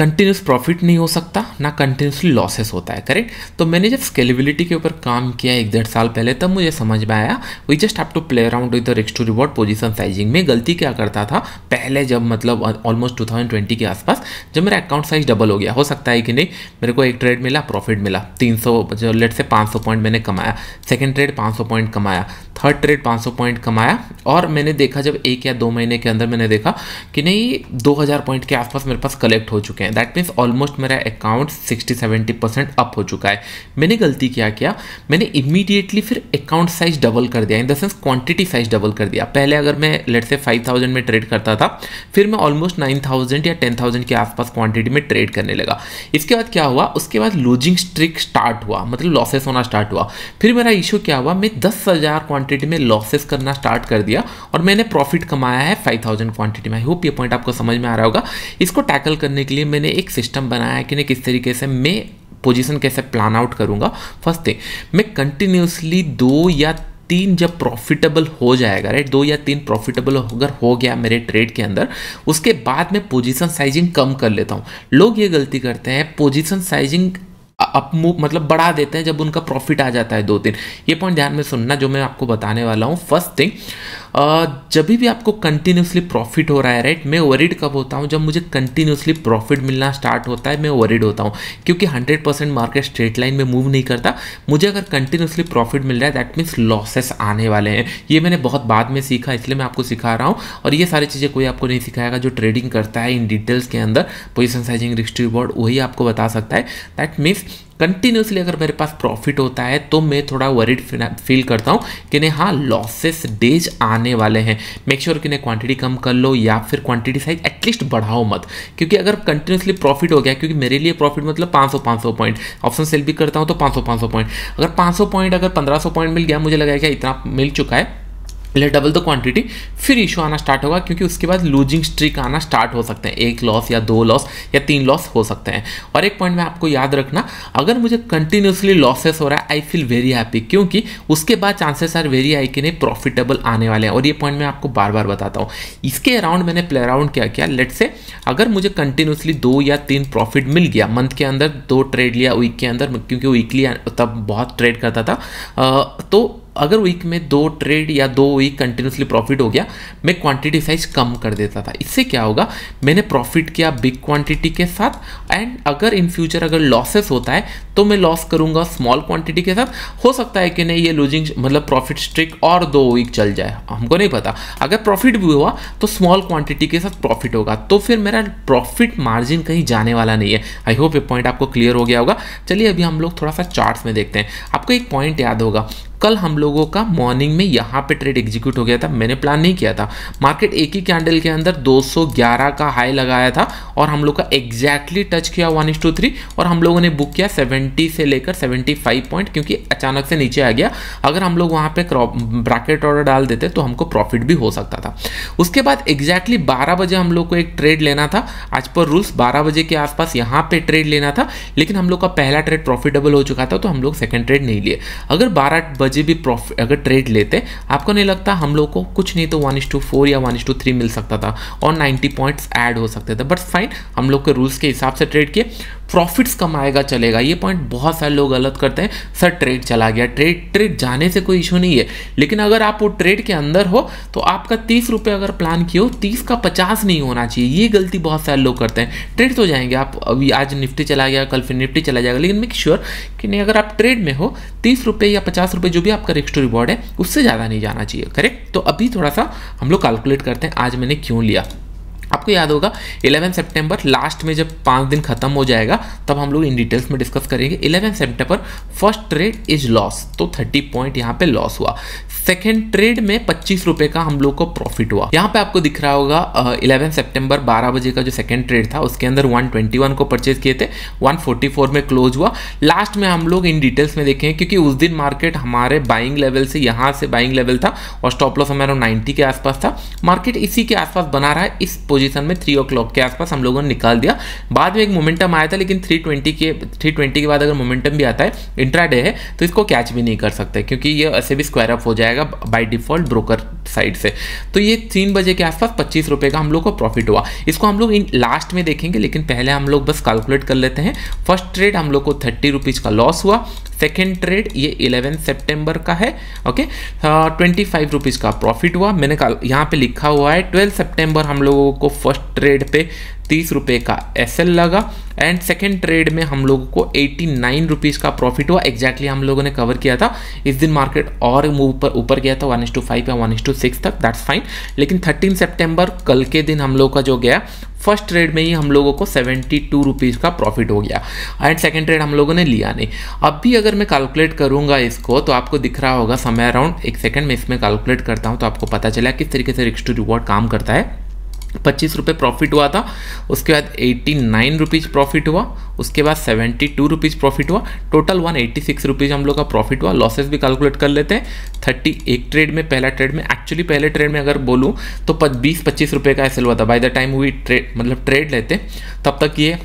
कंटिन्यूस प्रॉफिट नहीं हो सकता ना कंटिन्यूसली लॉसेस होता है करेक्ट तो मैंने जब स्केलेबिलिटी के ऊपर काम किया एक डेढ़ साल पहले तब मुझे समझ में आया we just have to play around with the रिक्स टू रिवॉर्ड पोजीशन साइजिंग में गलती क्या करता था पहले जब मतलब ऑलमोस्ट ट्वेंटी के आसपास जब मेरा अकाउंट साइज डबल हो गया हो सकता है कि नहीं मेरे को एक ट्रेड मिला प्रॉफिट मिला तीन सौ लेट से सौ पॉइंट मैंने कमाया सेकेंड ट्रेड सौ पॉइंट कमाया थर्ड ट्रेड सौ पॉइंट कमाया और मैंने देखा जब एक या दो महीने के अंदर मैंने देखा कि नहीं हज़ार पॉइंट के आसपास मेरे पास कलेक्ट हो चुके हैं हैं दैट मीन्स ऑलमोस्ट मेरा अकाउंट 60 70 परसेंट अप हो चुका है मैंने गलती क्या किया मैंने इमीडिएटली फिर अकाउंट साइज डबल कर दिया in the sense quantity size double कर दिया पहले अगर मैं लेट से 5000 में ट्रेड करता था फिर मैं ऑलमोस्ट 9000 या 10000 के आसपास क्वांटिटी में ट्रेड करने लगा इसके बाद क्या हुआ उसके बाद लूजिंग स्ट्रिक स्टार्ट हुआ मतलब लॉसेस होना स्टार्ट हुआ फिर मेरा इशू क्या हुआ मैं दस हज़ार में लॉसेस करना स्टार्ट कर दिया और मैंने प्रॉफिट कमाया है फाइव थाउजेंड में आई होप ये पॉइंट आपको समझ में आ रहा होगा इसको टैकल करने के लिए मैं मैंने एक सिस्टम बनाया है कि नहीं किस तरीके से मैं पोजीशन कैसे प्लान आउट करूंगा फर्स्ट थिंग मैं कंटिन्यूसली दो या तीन जब प्रॉफिटेबल हो जाएगा राइट दो या तीन प्रॉफिटेबल अगर हो गया मेरे ट्रेड के अंदर उसके बाद मैं पोजीशन साइजिंग कम कर लेता हूँ लोग ये गलती करते हैं पोजीशन साइजिंग अप मूव मतलब बढ़ा देते हैं जब उनका प्रॉफिट आ जाता है दो तीन ये पॉइंट ध्यान में सुनना जो मैं आपको बताने वाला हूँ फर्स्ट थिंग जब भी आपको कंटिन्यूसली प्रॉफिट हो रहा है राइट मैं वरीड कब होता हूँ जब मुझे कंटिन्यूसली प्रॉफिट मिलना स्टार्ट होता है मैं वरीड होता हूँ क्योंकि hundred percent market straight line में मूव नहीं करता मुझे अगर कंटिन्यूसली प्रॉफिट मिल रहा है दैट मीन्स लॉसेस आने वाले हैं ये मैंने बहुत बाद में सीखा इसलिए मैं आपको सिखा रहा हूँ और ये सारी चीज़ें कोई आपको नहीं सिखाएगा जो ट्रेडिंग करता है इन डिटेल्स के अंदर पोजिशन साइजिंग रिस्ट्री बोर्ड वही आपको बता सकता है दैट मीन्स कंटिन्यूसली अगर मेरे पास प्रॉफिट होता है तो मैं थोड़ा वरीड फील करता हूँ कि नहीं हाँ लॉसेस डेज आने वाले हैं मेक श्योर sure कि नहीं क्वांटिटी कम कर लो या फिर क्वांटिटी साइज एटलीस्ट बढ़ाओ मत क्योंकि अगर कंटिन्यूसली प्रॉफिट हो गया क्योंकि मेरे लिए प्रॉफिट मतलब 500 500 पॉइंट ऑप्शन सेल भी करता हूँ तो 500 500 पॉइंट अगर 500 पॉइंट अगर 1500 पॉइंट मिल गया मुझे लगा क्या इतना मिल चुका है पहले डबल द क्वांटिटी फिर इशू आना स्टार्ट होगा क्योंकि उसके बाद लूजिंग स्ट्रिक आना स्टार्ट हो सकते हैं एक लॉस या दो लॉस या तीन लॉस हो सकते हैं और एक पॉइंट मैं आपको याद रखना अगर मुझे कंटिन्यूसली लॉसेस हो रहा है आई फील वेरी हैप्पी क्योंकि उसके बाद चांसेस आर वेरी आई कि नहीं प्रॉफिटेबल आने वाले हैं और ये पॉइंट मैं आपको बार बार बताता हूँ इसके अराउंड मैंने प्ले अराउंड क्या किया लेट से अगर मुझे कंटिन्यूसली दो या तीन प्रॉफिट मिल गया मंथ के अंदर दो ट्रेड लिया वीक के अंदर क्योंकि वीकली तब बहुत ट्रेड करता था तो अगर वीक में दो ट्रेड या दो वीक कंटिन्यूसली प्रॉफिट हो गया मैं क्वांटिटी साइज कम कर देता था इससे क्या होगा मैंने प्रॉफिट किया बिग क्वांटिटी के साथ एंड अगर इन फ्यूचर अगर लॉसेस होता है तो मैं लॉस करूंगा स्मॉल क्वांटिटी के साथ हो सकता है कि नहीं ये लूजिंग मतलब प्रॉफिट स्ट्रिक और दो वीक चल जाए हमको नहीं पता अगर प्रॉफिट भी हुआ तो स्मॉल क्वांटिटी के साथ प्रॉफिट होगा तो फिर मेरा प्रॉफिट मार्जिन कहीं जाने वाला नहीं है आई होप ये पॉइंट आपको क्लियर हो गया होगा चलिए अभी हम लोग थोड़ा सा चार्ट में देखते हैं आपको एक पॉइंट याद होगा कल हम लोगों का मॉर्निंग में यहाँ पे ट्रेड एग्जीक्यूट हो गया था मैंने प्लान नहीं किया था मार्केट एक ही कैंडल के अंदर 211 का हाई लगाया था और हम लोग का एग्जैक्टली टच किया वन टू थ्री और हम लोगों ने बुक किया 70 से लेकर 75 पॉइंट क्योंकि अचानक से नीचे आ गया अगर हम लोग वहाँ पे क्रॉप ब्रैकेट ऑर्डर डाल देते तो हमको प्रॉफिट भी हो सकता था उसके बाद एग्जैक्टली बारह बजे हम लोग को एक ट्रेड लेना था आज पर रूल्स बारह बजे के आसपास यहाँ पे ट्रेड लेना था लेकिन हम लोग का पहला ट्रेड प्रॉफिटेबल हो चुका था तो हम लोग सेकेंड ट्रेड नहीं लिए अगर बारह बजे भी प्रॉफिट अगर ट्रेड लेते आपको नहीं लगता हम लोग को कुछ नहीं तो वन इज टू फोर या वन इज टू थ्री मिल सकता था और नाइन्टी पॉइंट्स ऐड हो सकते थे बट फाइन हम लोग के रूल्स के हिसाब से ट्रेड किए प्रॉफिट्स कमाएगा चलेगा ये पॉइंट बहुत सारे लोग गलत करते हैं सर ट्रेड चला गया ट्रेड ट्रेड जाने से कोई इशू नहीं है लेकिन अगर आप वो ट्रेड के अंदर हो तो आपका तीस रुपये अगर प्लान किए हो तीस का पचास नहीं होना चाहिए ये गलती बहुत सारे लोग करते हैं ट्रेड तो जाएंगे आप अभी आज निफ्टी चला गया कल फिर निफ्टी चला जाएगा लेकिन मेक श्योर कि नहीं अगर आप ट्रेड में हो तीस रुपये या पचास रुपये जो भी आपका रिक्स टू रिवॉर्ड है उससे ज़्यादा नहीं जाना चाहिए करेक्ट तो अभी थोड़ा सा हम लोग कैलकुलेट करते हैं आज मैंने क्यों लिया आपको याद होगा 11 सितंबर लास्ट में जब पाँच दिन खत्म हो जाएगा तब हम लोग इन डिटेल्स में डिस्कस करेंगे 11 सितंबर फर्स्ट ट्रेड इज लॉस तो 30 पॉइंट यहाँ पे लॉस हुआ सेकेंड ट्रेड में पच्चीस रुपए का हम लोग को प्रॉफिट हुआ यहाँ पे आपको दिख रहा होगा इलेवन सेप्टेम्बर बारह बजे का जो सेकेंड ट्रेड था उसके अंदर वन ट्वेंटी वन को परचेज किए थे वन फोर्टी फोर में क्लोज हुआ लास्ट में हम लोग इन डिटेल्स में देखें क्योंकि उस दिन मार्केट हमारे बाइंग लेवल से यहाँ से बाइंग लेवल था और स्टॉप लॉस हमारा नाइन्टी के आसपास था मार्केट इसी के आसपास बना रहा है इस पोजिशन में थ्री ओ के आसपास हम लोगों ने निकाल दिया बाद में एक मोमेंटम आया था लेकिन थ्री ट्वेंटी के थ्री ट्वेंटी के बाद अगर मोमेंटम भी आता है इंट्राडे है तो इसको कैच भी नहीं कर सकते क्योंकि ये ऐसे भी स्क्वायर अप हो जाए जाएगा बाय डिफॉल्ट ब्रोकर साइड से तो ये तीन बजे के आसपास पच्चीस रुपये का हम लोग को प्रॉफिट हुआ इसको हम लोग इन लास्ट में देखेंगे लेकिन पहले हम लोग बस कैलकुलेट कर लेते हैं फर्स्ट ट्रेड हम लोग को थर्टी रुपीज़ का लॉस हुआ सेकेंड ट्रेड ये इलेवन सेप्टेम्बर का है ओके ट्वेंटी फाइव रुपीज़ का प्रॉफिट हुआ मैंने यहाँ पे लिखा हुआ है ट्वेल्थ सेप्टेम्बर हम लोगों को फर्स्ट ट्रेड पे तीस रुपये का एस लगा एंड सेकेंड ट्रेड में हम लोगों को एट्टी नाइन रुपीज़ का प्रॉफिट हुआ exactly हम लोगों ने कवर किया था इस दिन मार्केट और मूव पर ऊपर गया था वन एस टू फाइव या वन एस टू सिक्स तक दैट्स फाइन लेकिन थर्टीन सेप्टेम्बर कल के दिन हम लोग का जो गया फर्स्ट ट्रेड में ही हम लोगों को सेवेंटी टू रुपीज़ का प्रॉफिट हो गया एंड सेकेंड ट्रेड हम लोगों ने लिया नहीं अब भी अगर मैं कैलकुलेट करूंगा इसको तो आपको दिख रहा होगा समय अराउंड एक सेकेंड में इसमें कैलकुलेट करता हूँ तो आपको पता चला किस तरीके से रिक्स टू रिवॉर्ड काम करता है पच्चीस रुपये प्रॉफिट हुआ था उसके बाद एट्टी नाइन रुपीज़ प्रॉफिट हुआ उसके बाद सेवेंटी टू रुपीज़ प्रॉफिट हुआ total one eighty six rupees हम लोग का प्रॉफिट हुआ लॉसेस भी कैलकुलेट कर लेते हैं थर्टी एक ट्रेड में पहला ट्रेड में एक्चुअली पहले ट्रेड में अगर बोलूँ तो बीस पच्चीस रुपये का एसल हुआ था बाय द टाइम हुई ट्रेड मतलब ट्रेड लेते तब तक ये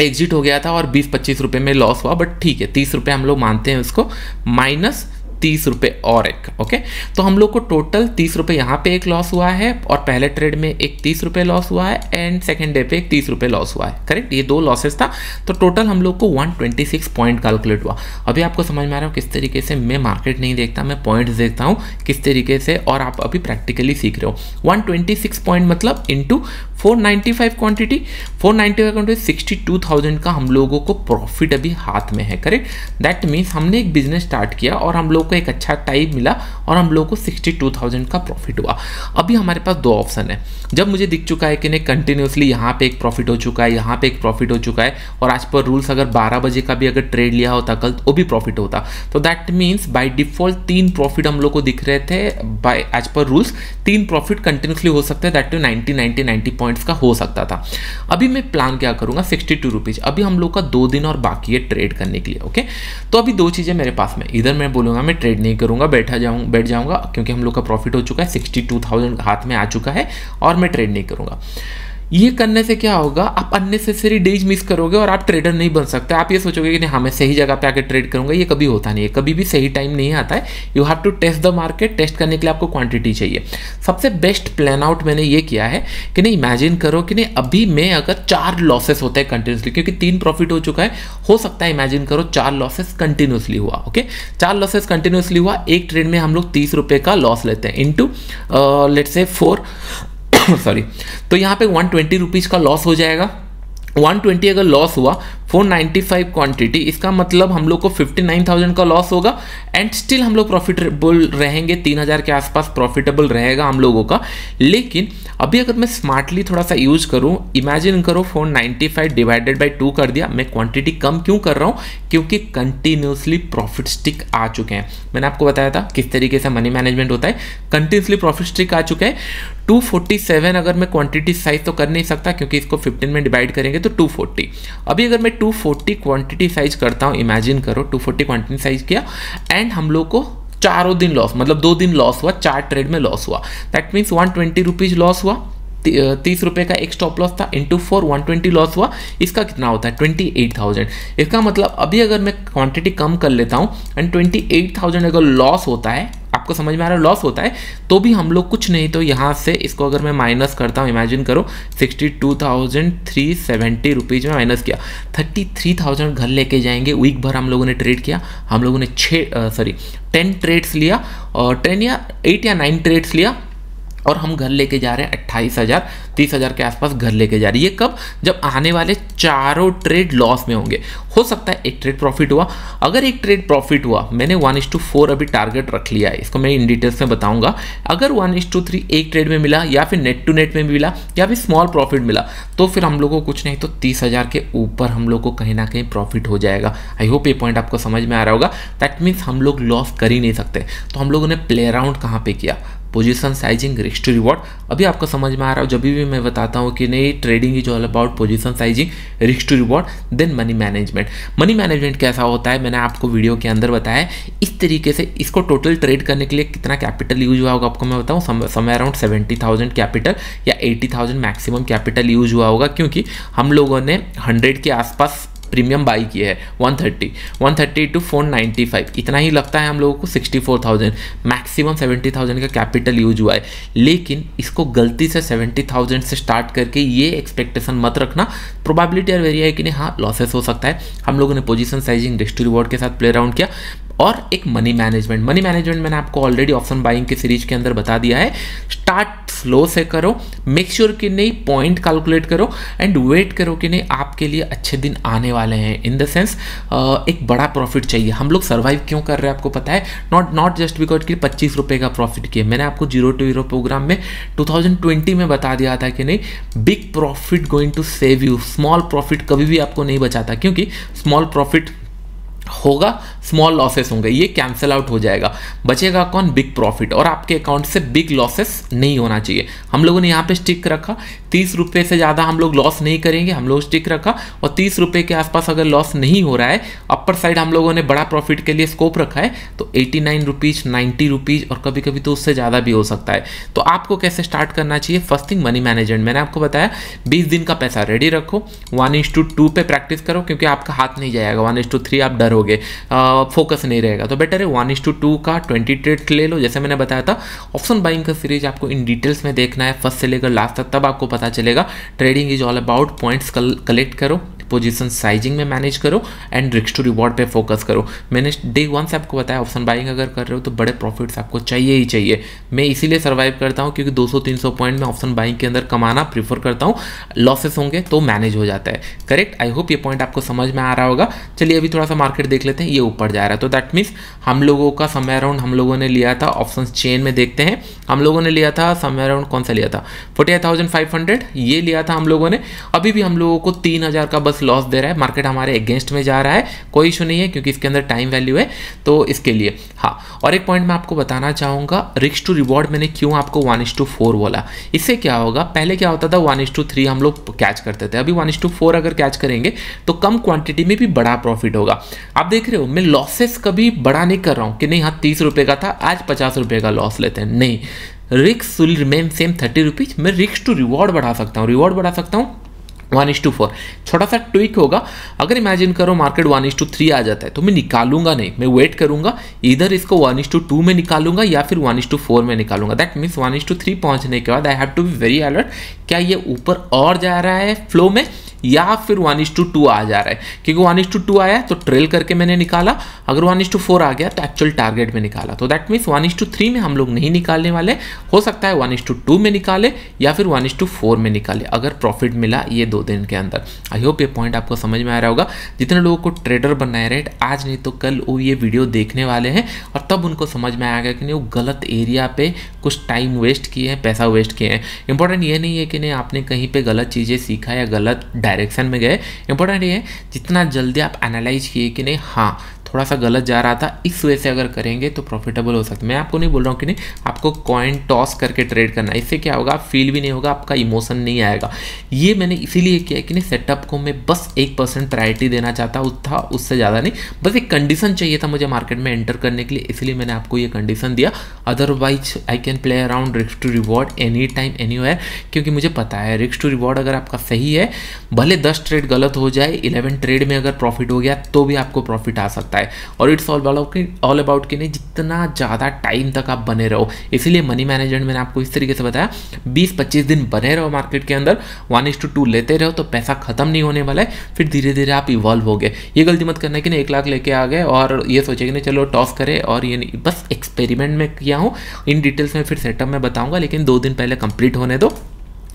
एग्जिट हो गया था और बीस पच्चीस रुपये में लॉस हुआ बट ठीक है तीस रुपये हम लोग मानते हैं उसको माइनस तीस रुपये और एक ओके तो हम लोग को टोटल तीस रुपये यहाँ पे एक लॉस हुआ है और पहले ट्रेड में एक तीस रुपये लॉस हुआ है एंड सेकेंड डे पे एक तीस रुपये लॉस हुआ है करेक्ट ये दो लॉसेस था तो टोटल हम लोग को one twenty six point calculate हुआ अभी आपको समझ में आ रहा हूँ किस तरीके से मैं मार्केट नहीं देखता मैं पॉइंट देखता हूँ किस तरीके से और आप अभी प्रैक्टिकली सीख रहे हो वन ट्वेंटी सिक्स पॉइंट मतलब इंटू 495 क्वांटिटी 495 क्वांटिटी 62,000 का हम लोगों को प्रॉफिट अभी हाथ में है करेक्ट दैट मीन्स हमने एक बिजनेस स्टार्ट किया और हम लोग को एक अच्छा टाइप मिला और हम लोग को 62,000 का प्रॉफिट हुआ अभी हमारे पास दो ऑप्शन है जब मुझे दिख चुका है कि नहीं कंटिन्यूसली यहाँ पे एक प्रॉफिट हो चुका है यहाँ पे एक प्रॉफिट हो चुका है और आज पर रूल्स अगर बारह बजे का भी अगर ट्रेड लिया होता कल वो भी प्रॉफिट होता तो दैट मीन्स बाई डिफॉल्ट तीन प्रॉफिट हम लोग को दिख रहे थे बाई एज पर रूल्स तीन प्रॉफिट कंटिन्यूसली हो सकते हैं that two ninety ninety ninety points का हो सकता था अभी मैं प्लान क्या करूँगा सिक्सटी टू रुपीज़ अभी हम लोग का दो दिन और बाकी है ट्रेड करने के लिए ओके तो अभी दो चीज़ें मेरे पास में इधर मैं बोलूँगा मैं ट्रेड नहीं करूँगा बैठा जाऊँ बैठ जाऊँगा क्योंकि हम लोग का प्रॉफिट हो चुका है सिक्सटी हाथ में आ चुका है और मैं ट्रेड नहीं करूँगा ये करने से क्या होगा आप अननेसेसरी डेज मिस करोगे और आप ट्रेडर नहीं बन सकते आप ये सोचोगे कि नहीं हाँ मैं सही जगह पे आके ट्रेड करूंगा ये कभी होता नहीं है कभी भी सही टाइम नहीं आता है you have to test the market test करने के लिए आपको क्वांटिटी चाहिए सबसे बेस्ट प्लान आउट मैंने ये किया है कि नहीं इमेजिन करो कि नहीं अभी मैं अगर चार लॉसेस होते हैं कंटिन्यूसली क्योंकि तीन प्रॉफिट हो चुका है हो सकता है इमेजिन करो चार लॉसेस कंटिन्यूसली हुआ ओके चार लॉसेस कंटिन्यूसली हुआ एक ट्रेड में हम लोग तीस रुपये का लॉस लेते हैं into let's say four sorry तो यहाँ पे वन ट्वेंटी रुपीज़ का लॉस हो जाएगा 120 अगर लॉस हुआ 495 क्वांटिटी इसका मतलब हम लोग को 59,000 का लॉस होगा एंड स्टिल हम लोग प्रॉफिटेबल रहेंगे 3000 के आसपास प्रॉफिटेबल रहेगा हम लोगों का लेकिन अभी अगर मैं स्मार्टली थोड़ा सा यूज करूँ इमेजिन करो 495 डिवाइडेड बाई टू कर दिया मैं क्वांटिटी कम क्यों कर रहा हूँ क्योंकि कंटिन्यूसली प्रॉफिट स्टिक आ चुके हैं मैंने आपको बताया था किस तरीके से मनी मैनेजमेंट होता है कंटिन्यूसली प्रॉफिट स्टिक आ चुके हैं 247 अगर मैं क्वांटिटी साइज तो कर नहीं सकता क्योंकि इसको 15 में डिवाइड करेंगे तो 240 अभी अगर मैं टू 240 क्वांटिटी साइज करता हूँ इमेजिन करो 240 क्वांटिटी साइज किया एंड हम लोग को चारों दिन लॉस मतलब दो दिन लॉस हुआ चार ट्रेड में लॉस हुआ that means one twenty rupees loss हुआ तीस रुपये का एक स्टॉप लॉस था into four one twenty loss हुआ इसका कितना होता है ट्वेंटी एट थाउजेंड इसका मतलब अभी अगर मैं क्वांटिटी कम कर लेता हूँ एंड ट्वेंटी एट थाउजेंड अगर लॉस होता है आपको समझ में आ रहा है लॉस होता है तो भी हम लोग कुछ नहीं तो यहाँ से इसको अगर मैं माइनस करता हूँ इमेजिन करो sixty two thousand three seventy rupees में माइनस किया थर्टी थ्री थाउजेंड घर लेके जाएंगे वीक भर हम लोगों ने ट्रेड किया हम लोगों ने छः सॉरी टेन ट्रेड्स लिया और टेन या एट या नाइन ट्रेड्स लिया और हम घर लेके जा रहे हैं अट्ठाईस हज़ार तीस हज़ार के आसपास घर लेके जा रही है कब जब आने वाले चारों ट्रेड लॉस में होंगे हो सकता है एक ट्रेड प्रॉफिट हुआ अगर एक ट्रेड प्रॉफिट हुआ मैंने वन इस टू फोर अभी टारगेट रख लिया है इसको मैं इन डिटेल्स में बताऊंगा अगर वन इस टू थ्री एक ट्रेड में मिला या फिर नेट टू नेट में मिला या फिर स्मॉल प्रॉफिट मिला तो फिर हम लोग को कुछ नहीं तो तीस हज़ार के ऊपर हम लोग को कहीं ना कहीं प्रॉफिट हो जाएगा आई होप ये पॉइंट आपको समझ में आ रहा होगा दैट मीन्स हम लोग लॉस कर ही नहीं सकते तो हम लोगों ने प्ले राउंड कहाँ पर किया position sizing risk to reward अभी आपको समझ में आ रहा हो जब भी मैं बताता हूँ कि नहीं trading is all about position sizing risk to reward then money management money management कैसा होता है मैंने आपको वीडियो के अंदर बताया इस तरीके से इसको टोटल ट्रेड करने के लिए कितना कैपिटल यूज हुआ होगा आपको मैं बताऊँ समय अराउंड सेवेंटी थाउजेंड कैपिटल या eighty thousand maximum capital use हुआ होगा क्योंकि हम लोगों ने हंड्रेड के आसपास प्रीमियम बाई की है 130 130 टू 495 इतना ही लगता है हम लोगों को 64,000 मैक्सिमम 70,000 का कैपिटल यूज हुआ है लेकिन इसको गलती से 70,000 से स्टार्ट करके ये एक्सपेक्टेशन मत रखना प्रोबेबिलिटी और वेरिया है कि नहीं हाँ लॉसेस हो सकता है हम लोगों ने पोजीशन साइजिंग रिस्ट रिवॉर्ड के साथ प्ले राउंड किया और एक मनी मैनेजमेंट मनी मैनेजमेंट मैंने आपको ऑलरेडी ऑप्शन बाइंग की सीरीज के अंदर बता दिया है स्टार्ट स्लो से करो मेक श्योर sure कि नहीं पॉइंट कैलकुलेट करो एंड वेट करो कि नहीं आपके लिए अच्छे दिन आने वाले हैं इन द सेंस एक बड़ा प्रॉफिट चाहिए हम लोग सर्वाइव क्यों कर रहे हैं आपको पता है नॉट नॉट जस्ट बिकॉज कि पच्चीस रुपये का प्रॉफिट किया मैंने आपको जीरो टू जीरो प्रोग्राम में ट्वेंटी में बता दिया था कि नहीं big profit going to save you small profit कभी भी आपको नहीं बचाता क्योंकि स्मॉल प्रॉफिट होगा स्मॉल लॉसेस होंगे ये कैंसिल आउट हो जाएगा बचेगा कौन बिग प्रॉफिट और आपके अकाउंट से बिग लॉसेस नहीं होना चाहिए हम लोगों ने यहाँ पे स्टिक रखा तीस रुपये से ज़्यादा हम लोग लॉस नहीं करेंगे हम लोग स्टिक रखा और तीस रुपये के आसपास अगर लॉस नहीं हो रहा है अपर साइड हम लोगों ने बड़ा प्रॉफिट के लिए स्कोप रखा है तो eighty nine rupees ninety rupees और कभी कभी तो उससे ज़्यादा भी हो सकता है तो आपको कैसे स्टार्ट करना चाहिए फर्स्ट थिंग मनी मैनेजमेंट मैंने आपको बताया बीस दिन का पैसा रेडी रखो वन इंस टू टू पे प्रैक्टिस करो क्योंकि आपका हाथ नहीं जाएगा वन इंस टू थ्री आप डर करोगे फोकस नहीं रहेगा तो बेटर है वन इज टू टू का ट्वेंटी ट्रेड ले लो जैसे मैंने बताया था ऑप्शन बाइंग का सीरीज आपको इन डिटेल्स में देखना है फर्स्ट से लेकर लास्ट तक तब आपको पता चलेगा trading is all about points collect करो पोजीशन साइजिंग में मैनेज करो एंड रिक्स टू रिवॉर्ड पे फोकस करो मैंने डे वन से आपको बताया ऑप्शन बाइंग अगर कर रहे हो तो बड़े प्रॉफिट्स आपको चाहिए ही चाहिए मैं इसीलिए सर्वाइव करता हूँ क्योंकि 200-300 पॉइंट में ऑप्शन बाइंग के अंदर कमाना प्रीफर करता हूँ लॉसेस होंगे तो मैनेज हो जाता है करेक्ट आई होप ये पॉइंट आपको समझ में आ रहा होगा चलिए अभी थोड़ा सा मार्केट देख लेते हैं ये ऊपर जा रहा है तो दैट मीन्स हम लोगों का समय अराउंड हम लोगों ने लिया था ऑप्शन चेन में देखते हैं हम लोगों ने लिया था समय अराउंड कौन सा लिया था फोर्टी ये लिया था हम लोगों ने अभी भी हम लोगों को तीन का बस ऊपर लॉस दे रहा है मार्केट हमारे अगेंस्ट में जा रहा है कोई इशू नहीं है क्योंकि इसके अंदर टाइम वैल्यू है तो इसके लिए हाँ और एक पॉइंट मैं आपको बताना चाहूँगा रिक्स टू रिवॉर्ड मैंने क्यों आपको वन इज टू फोर बोला इससे क्या होगा पहले क्या होता था वन इज टू थ्री हम लोग कैच करते थे अभी वन इज टू फोर अगर कैच करेंगे तो कम क्वांटिटी में भी बड़ा प्रॉफिट होगा आप देख रहे हो मैं लॉसेस कभी बड़ा नहीं कर रहा हूँ कि नहीं हाँ तीस रुपये का था आज पचास रुपये का लॉस लेते हैं नहीं रिक्स will remain same thirty rupees मैं रिक्स टू रिवॉर्ड बढ़ा सकता हूँ रिवॉर्ड बढ़ा सकता हूँ वन इज टू फोर छोटा सा ट्विक होगा अगर इमेजिन करो market one is to three आ जाता है तो मैं निकालूंगा नहीं मैं वेट करूंगा इधर इसको वन इज टू टू में निकालूंगा या फिर वन इज टू फोर में निकालूंगा that means one is to three पहुंचने के बाद I have to be very alert क्या ये ऊपर और जा रहा है फ्लो में या फिर वन इज टू टू आ जा रहा है क्योंकि वन इज टू टू आया तो ट्रेल करके मैंने निकाला अगर वन इज टू फोर आ गया तो एक्चुअल टारगेट में निकाला तो that means one is to three में हम लोग नहीं निकालने वाले हो सकता है वन इज टू टू में निकाले या फिर वन इज टू फोर में निकाले अगर प्रॉफिट मिला ये दो दिन के अंदर आई होप ये पॉइंट आपको समझ में आ रहा होगा जितने लोगों को ट्रेडर बनना है रेट आज नहीं तो कल वो ये वीडियो देखने वाले हैं और तब उनको समझ में आएगा कि नहीं वो गलत एरिया पर कुछ टाइम वेस्ट किए हैं पैसा वेस्ट किए हैं इंपॉर्टेंट ये नहीं है कि नहीं आपने कहीं पर गलत चीज़ें सीखा या गलत डायरेक्शन में गए इंपॉर्टेंट ये है जितना जल्दी आप एनालाइज किए कि नहीं हाँ थोड़ा सा गलत जा रहा था इस वजह से अगर करेंगे तो प्रॉफिटेबल हो सकता है मैं आपको नहीं बोल रहा हूँ कि नहीं आपको कॉइन टॉस करके ट्रेड करना है इससे क्या होगा फील भी नहीं होगा आपका इमोशन नहीं आएगा ये मैंने इसीलिए किया कि नहीं सेटअप को मैं बस एक परसेंट प्रायरिटी देना चाहता हूँ था उससे ज़्यादा नहीं बस एक कंडीशन चाहिए था मुझे मार्केट में एंटर करने के लिए इसलिए मैंने आपको ये कंडीशन दिया otherwise I can play around रिक्स to reward any time any क्योंकि मुझे पता है रिक्स टू रिवॉर्ड अगर आपका सही है भले दस ट्रेड गलत हो जाए इलेवन ट्रेड में अगर प्रॉफिट हो गया तो भी आपको प्रॉफिट आ सकता है सकता है और इट्स ऑल अबाउट कि ऑल अबाउट कि नहीं जितना ज़्यादा टाइम तक आप बने रहो इसीलिए मनी मैनेजमेंट मैंने आपको इस तरीके से बताया बीस पच्चीस दिन बने रहो मार्केट के अंदर वन इज टू टू लेते रहो तो पैसा खत्म नहीं होने वाला है फिर धीरे धीरे आप इवॉल्व हो गए ये गलती मत करना कि नहीं एक लाख लेके आ गए और ये सोचे कि नहीं चलो टॉस करें और ये नहीं बस एक्सपेरिमेंट में किया हूँ इन डिटेल्स में फिर सेटअप में बताऊँगा लेकिन दो दिन पहले कंप्लीट होने दो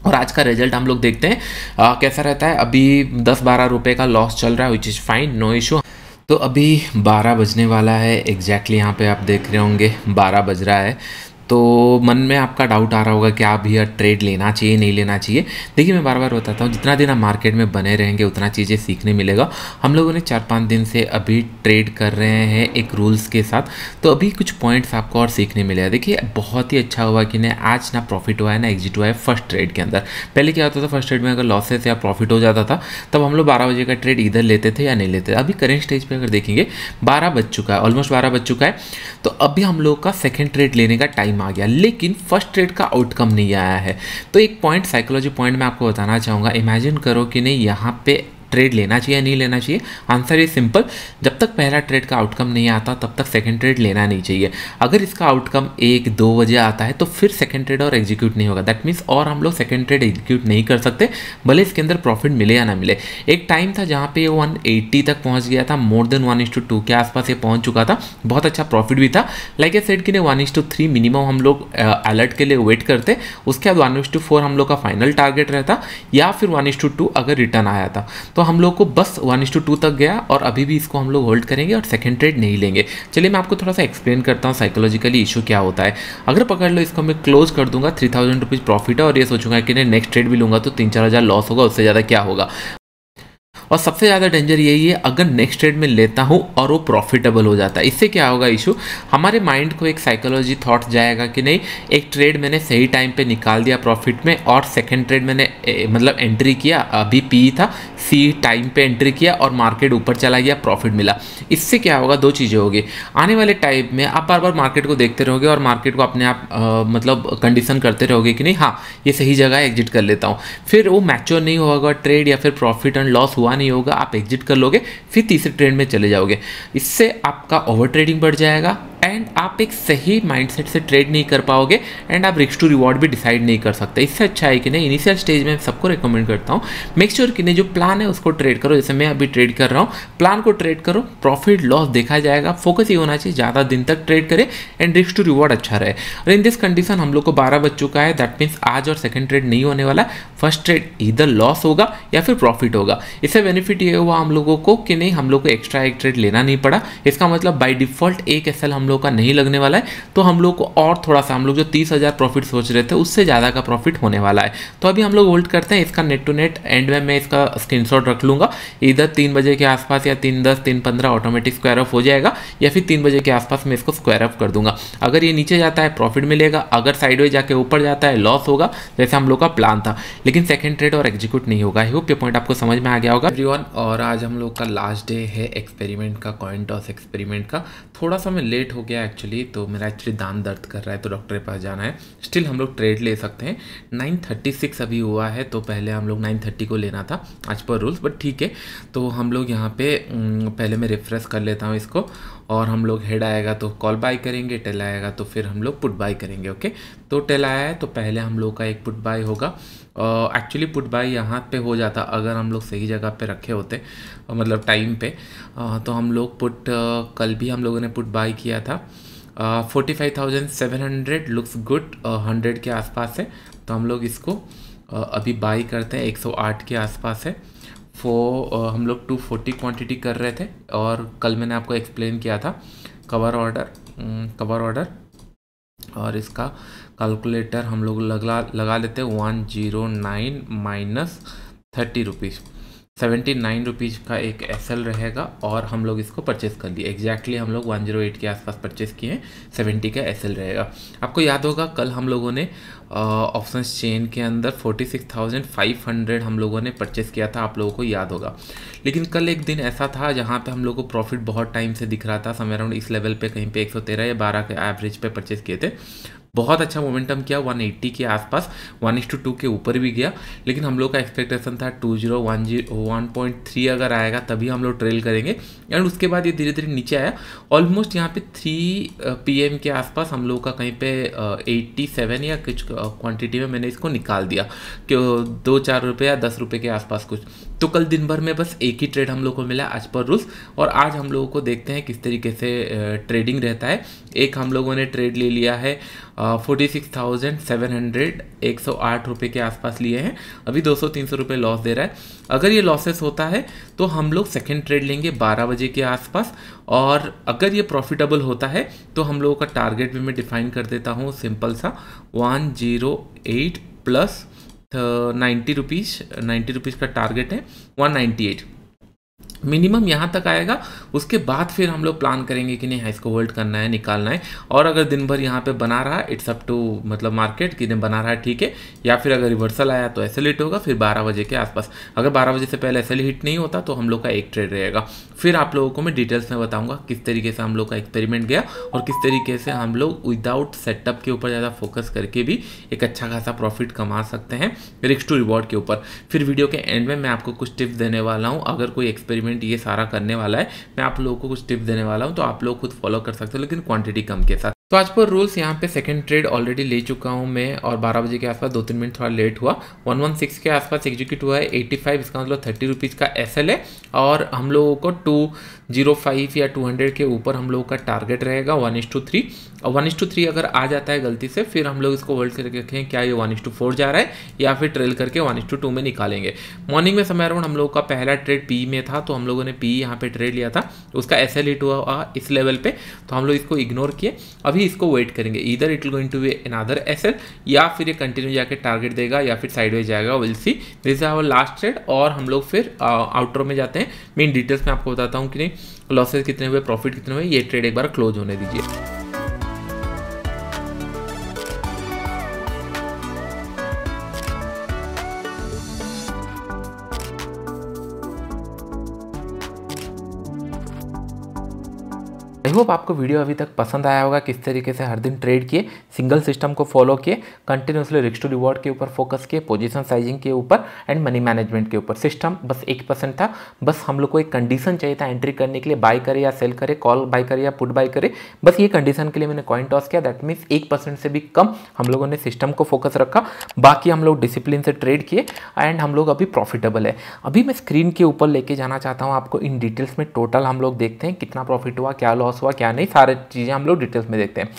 और आज का रिजल्ट हम लोग देखते हैं आ, कैसा रहता है अभी दस बारह रुपए का लॉस चल रहा है which is fine no issue तो अभी 12 बजने वाला है एग्जैक्टली यहाँ पे आप देख रहे होंगे 12 बज रहा है तो मन में आपका डाउट आ रहा होगा कि आप भैया ट्रेड लेना चाहिए नहीं लेना चाहिए देखिए मैं बार बार बताता हूँ जितना दिन आप मार्केट में बने रहेंगे उतना चीज़ें सीखने मिलेगा हम लोगों ने चार पाँच दिन से अभी ट्रेड कर रहे हैं एक रूल्स के साथ तो अभी कुछ पॉइंट्स आपको और सीखने मिलेगा देखिए बहुत ही अच्छा हुआ कि नहीं आज ना प्रॉफिट हुआ है ना एग्जिट हुआ है फर्स्ट ट्रेड के अंदर पहले क्या होता था फर्स्ट ट्रेड में अगर लॉसेस या प्रॉफिट हो जाता था तब हम लोग बारह बजे का ट्रेड इधर लेते थे या नहीं लेते अभी करेंट स्टेज पर अगर देखेंगे बारह बज चुका है ऑलमोस्ट बारह बज चुका है तो अभी हम लोग का सेकेंड ट्रेड लेने का टाइम आ गया लेकिन फर्स्ट ट्रेड का आउटकम नहीं आया है तो एक पॉइंट साइकोलॉजी पॉइंट मैं आपको बताना चाहूँगा इमेजिन करो कि नहीं यहाँ पे ट्रेड लेना चाहिए नहीं लेना चाहिए आंसर ये सिंपल जब तक पहला ट्रेड का आउटकम नहीं आता तब तक सेकेंड ट्रेड लेना नहीं चाहिए अगर इसका आउटकम एक दो बजे आता है तो फिर सेकेंड ट्रेड और एग्जीक्यूट नहीं होगा दैट मीन्स और हम लोग सेकेंड ट्रेड एग्जीक्यूट नहीं कर सकते भले इसके अंदर प्रॉफिट मिले या ना मिले एक टाइम था जहाँ पे वन एट्टी तक पहुँच गया था more than one to two के आसपास ये पहुँच चुका था बहुत अच्छा प्रॉफिट भी था लाइक ए सेट कि one is to three minimum हम लोग अलर्ट के लिए वेट करते उसके बाद वन इस टू फोर हम लोग का फाइनल टारगेट रहता या फिर वन इस टू टू अगर रिटर्न आया था तो तो हम लोग को बस वन इस टू टू तक गया और अभी भी इसको हम लोग होल्ड करेंगे और सेकेंड ट्रेड नहीं लेंगे चलिए मैं आपको थोड़ा सा एक्सप्लेन करता हूँ साइकोलॉजिकली इशू क्या होता है अगर पकड़ लो इसको मैं क्लोज कर दूंगा थ्री थाउजेंड रुपीज़ प्रॉफिट है और ये सोचूंगा कि नहीं नेक्स्ट ट्रेड भी लूंगा तो तीन चार हज़ार लॉस होगा उससे ज़्यादा क्या होगा और सबसे ज़्यादा डेंजर यही है अगर नेक्स्ट ट्रेड में लेता हूँ और वो प्रॉफिटेबल हो जाता है इससे क्या होगा इशू हमारे माइंड को एक साइकोलॉजी थॉट जाएगा कि नहीं एक ट्रेड मैंने सही टाइम पे निकाल दिया प्रॉफिट में और सेकंड ट्रेड मैंने ए, मतलब एंट्री किया अभी पी e था सी टाइम पे एंट्री किया और मार्केट ऊपर चला गया प्रॉफिट मिला इससे क्या होगा दो चीज़ें होगी आने वाले टाइम में आप बार बार मार्केट को देखते रहोगे और मार्केट को अपने आप आ, मतलब कंडीशन करते रहोगे कि नहीं हाँ ये सही जगह है एग्जिट कर लेता हूँ फिर वो मैच्योर नहीं होगा ट्रेड या फिर प्रॉफिट एंड लॉस हुआ नहीं होगा आप एग्जिट कर लोगे फिर तीसरे ट्रेंड में चले जाओगे इससे आपका ओवर ट्रेडिंग बढ़ जाएगा एंड आप एक सही माइंडसेट से ट्रेड नहीं कर पाओगे एंड आप रिक्स टू रिवॉर्ड भी डिसाइड नहीं कर सकते इससे अच्छा है कि नहीं इनिशियल स्टेज में सबको रिकमेंड करता हूँ मेक श्योर कि नहीं जो प्लान है उसको ट्रेड करो जैसे मैं अभी ट्रेड कर रहा हूँ प्लान को ट्रेड करो प्रॉफिट लॉस देखा जाएगा फोकस ये होना चाहिए ज़्यादा दिन तक ट्रेड करें एंड रिक्स टू रिवॉर्ड अच्छा रहे और इन दिस कंडीशन हम लोग को बारह बज चुका है दैट मीन्स आज और सेकेंड ट्रेड नहीं होने वाला फर्स्ट ट्रेड इधर लॉस होगा या फिर प्रॉफिट होगा इससे बेनिफिट ये हुआ हम लोगों को कि नहीं हम लोग को एक्स्ट्रा एक ट्रेड लेना नहीं पड़ा इसका मतलब बाई डिफॉल्ट एक एस हम लोग का नहीं लगने वाला है तो हम लोग को और थोड़ा सा हम लोग जो तीस हज़ार प्रॉफिट सोच रहे थे उससे ज़्यादा का प्रॉफिट होने वाला है तो अभी हम लोग होल्ड करते हैं इसका नेट टू नेट एंड में मैं इसका स्क्रीन रख लूँगा इधर तीन बजे के आसपास या तीन दस तीन पंद्रह ऑटोमेटिक स्क्वायर ऑफ हो जाएगा या फिर तीन बजे के आसपास मैं इसको स्क्वायर ऑफ कर दूंगा अगर ये नीचे जाता है प्रॉफिट मिलेगा अगर साइड जाके ऊपर जाता है लॉस होगा जैसे हम लोग का प्लान था लेकिन सेकंड ट्रेड और एग्जीक्यूट नहीं होगा ही होप ये पॉइंट आपको समझ में आ गया होगा एवरीवन और आज हम लोग का लास्ट डे है एक्सपेरिमेंट का कॉइन टॉस एक्सपेरिमेंट का थोड़ा सा मैं लेट हो गया एक्चुअली तो मेरा एक्चुअली दान दर्द कर रहा है तो डॉक्टर के पास जाना है स्टिल हम लोग ट्रेड ले सकते हैं नाइन थर्टी सिक्स अभी हुआ है तो पहले हम लोग नाइन थर्टी को लेना था आज पर रूल्स बट ठीक है तो हम लोग यहाँ पे पहले मैं रिफ्रेश कर लेता हूँ इसको और हम लोग हेड आएगा तो कॉल बाय करेंगे टेल आएगा तो फिर हम लोग पुट बाय करेंगे ओके तो टेल आया है तो पहले हम लोग का एक पुट बाय होगा एक्चुअली पुट बाय यहाँ पे हो जाता अगर हम लोग सही जगह पे रखे होते uh, मतलब टाइम पे uh, तो हम लोग पुट uh, कल भी हम लोगों ने पुट बाय किया था forty five thousand seven hundred looks good hundred के आसपास है तो हम लोग इसको uh, अभी बाई करते हैं एक सौ आठ के आसपास है फो uh, हम लोग टू फोर्टी क्वान्टिटी कर रहे थे और कल मैंने आपको एक्सप्लेन किया था कवर ऑर्डर कवर ऑर्डर और इसका कैलकुलेटर हम लोग लगा लगा लेते हैं one zero nine minus thirty rupees seventy nine rupees का एक एस रहेगा और हम लोग इसको परचेस कर लिए एग्जैक्टली हम लोग वन जीरो एट के आसपास परचेस किए हैं सेवेंटी का एस रहेगा आपको याद होगा कल हम लोगों ने ऑप्शन चेन के अंदर forty six thousand five hundred हम लोगों ने परचेस किया था आप लोगों को याद होगा लेकिन कल एक दिन ऐसा था जहाँ पे हम लोग को प्रॉफिट बहुत टाइम से दिख रहा था समय अराउंड इस लेवल पे कहीं पे एक सौ तेरह या बारह के एवरेज पे परचेस किए थे बहुत अच्छा मोमेंटम किया 180 के आसपास वन टू टू के ऊपर भी गया लेकिन हम लोग का एक्सपेक्टेशन था two zero zero one one point three अगर आएगा तभी हम लोग ट्रेल करेंगे एंड उसके बाद ये धीरे धीरे नीचे आया ऑलमोस्ट यहाँ पे थ्री पी uh, के आसपास हम लोग का कहीं पे एट्टी uh, सेवन या कुछ क्वान्टिटी uh, में मैंने इसको निकाल दिया क्यों दो चार रुपये या दस रुपये के आसपास कुछ तो कल दिन भर में बस एक ही ट्रेड हम लोग को मिला एज पर रूल्स और आज हम लोगों को देखते हैं किस तरीके से ट्रेडिंग रहता है एक हम लोगों ने ट्रेड ले लिया है forty six thousand seven hundred एक सौ आठ रुपये के आसपास लिए हैं अभी दो सौ तीन सौ रुपये लॉस दे रहा है अगर ये लॉसेस होता है तो हम लोग सेकेंड ट्रेड लेंगे बारह बजे के आसपास और अगर ये प्रॉफिटेबल होता है तो हम लोगों का टारगेट भी मैं डिफाइन कर देता हूँ सिंपल सा one zero eight plus ninety rupees ninety rupees का टारगेट है वन नाइन्टी एट मिनिमम यहाँ तक आएगा उसके बाद फिर हम लोग प्लान करेंगे कि नहीं इसको होल्ड करना है निकालना है और अगर दिन भर यहाँ पे बना रहा इट्स अप टू मतलब मार्केट कि दिन बना रहा है ठीक है या फिर अगर रिवर्सल आया तो ऐसे लेट होगा फिर 12 बजे के आसपास अगर 12 बजे से पहले ऐसे हिट नहीं होता तो हम लोग का एक ट्रेड रहेगा फिर आप लोगों को मैं डिटेल्स में बताऊँगा किस तरीके से हम लोग का एक्सपेरिमेंट गया और किस तरीके से हम लोग विदाउट सेटअप के ऊपर ज़्यादा फोकस करके भी एक अच्छा खासा प्रॉफिट कमा सकते हैं रिक्स टू रिवॉर्ड के ऊपर फिर वीडियो के एंड में मैं आपको कुछ टिप्स देने वाला हूँ अगर कोई एक्सपेरिमेंट मैनेजमेंट ये सारा करने वाला है मैं आप लोगों को कुछ टिप्स देने वाला हूँ तो आप लोग खुद फॉलो कर सकते हो लेकिन क्वांटिटी कम के साथ तो आज पर रूल्स यहाँ पे सेकंड ट्रेड ऑलरेडी ले चुका हूँ मैं और 12 बजे के आसपास दो तीन मिनट थोड़ा लेट हुआ 116 के आसपास एग्जीक्यूट हुआ है 85 इसका मतलब थर्टी रुपीज़ का एस है और हम लोगों को टू जीरो फाइव या टू हंड्रेड के ऊपर हम लोगों का टारगेट रहेगा वन इस टू थ्री और वन इस टू थ्री अगर आ जाता है गलती से फिर हम लोग इसको होल्ड करके रखें क्या ये वन इस टू फोर जा रहा है या फिर ट्रेल करके वन इस टू टू में निकालेंगे मॉर्निंग में समय अराउंड हम लोग का पहला ट्रेड पी में था तो हम लोगों ने पी यहाँ पे ट्रेड लिया था उसका एस एल हिट हुआ इस लेवल पे तो हम लोग इसको इग्नोर किए अभी इसको वेट करेंगे इधर it going to another S L या फिर ये कंटिन्यू जाकर टारगेट देगा या फिर वे जाएगा will see this our last trade और हम लोग फिर आउटरो में जाते हैं मैं इन डिटेल्स में आपको बताता हूँ कि नहीं लॉसेज कितने हुए प्रॉफिट कितने हुए ये ट्रेड एक बार क्लोज होने दीजिए आई होप आपको वीडियो अभी तक पसंद आया होगा किस तरीके से हर दिन ट्रेड किए सिंगल सिस्टम को फॉलो किए कंटिन्यूसली रिक्स टू रिवॉर्ड के ऊपर फोकस किए पोजीशन साइजिंग के ऊपर एंड मनी मैनेजमेंट के ऊपर सिस्टम बस एक परसेंट था बस हम लोग को एक कंडीशन चाहिए था एंट्री करने के लिए बाय करे या सेल करे कॉल बाय करे या पुट बाय करे बस ये कंडीशन के लिए मैंने कॉइन टॉस किया दैट मीन्स एक परसेंट से भी कम हम लोगों ने सिस्टम को फोकस रखा बाकी हम लोग डिसिप्लिन से ट्रेड किए एंड हम लोग अभी प्रॉफिटेबल है अभी मैं स्क्रीन के ऊपर लेके जाना चाहता हूँ आपको इन डिटेल्स में टोटल हम लोग देखते हैं कितना प्रॉफिट हुआ क्या लॉस लॉस हुआ क्या नहीं सारे चीज़ें हम लोग डिटेल्स में देखते हैं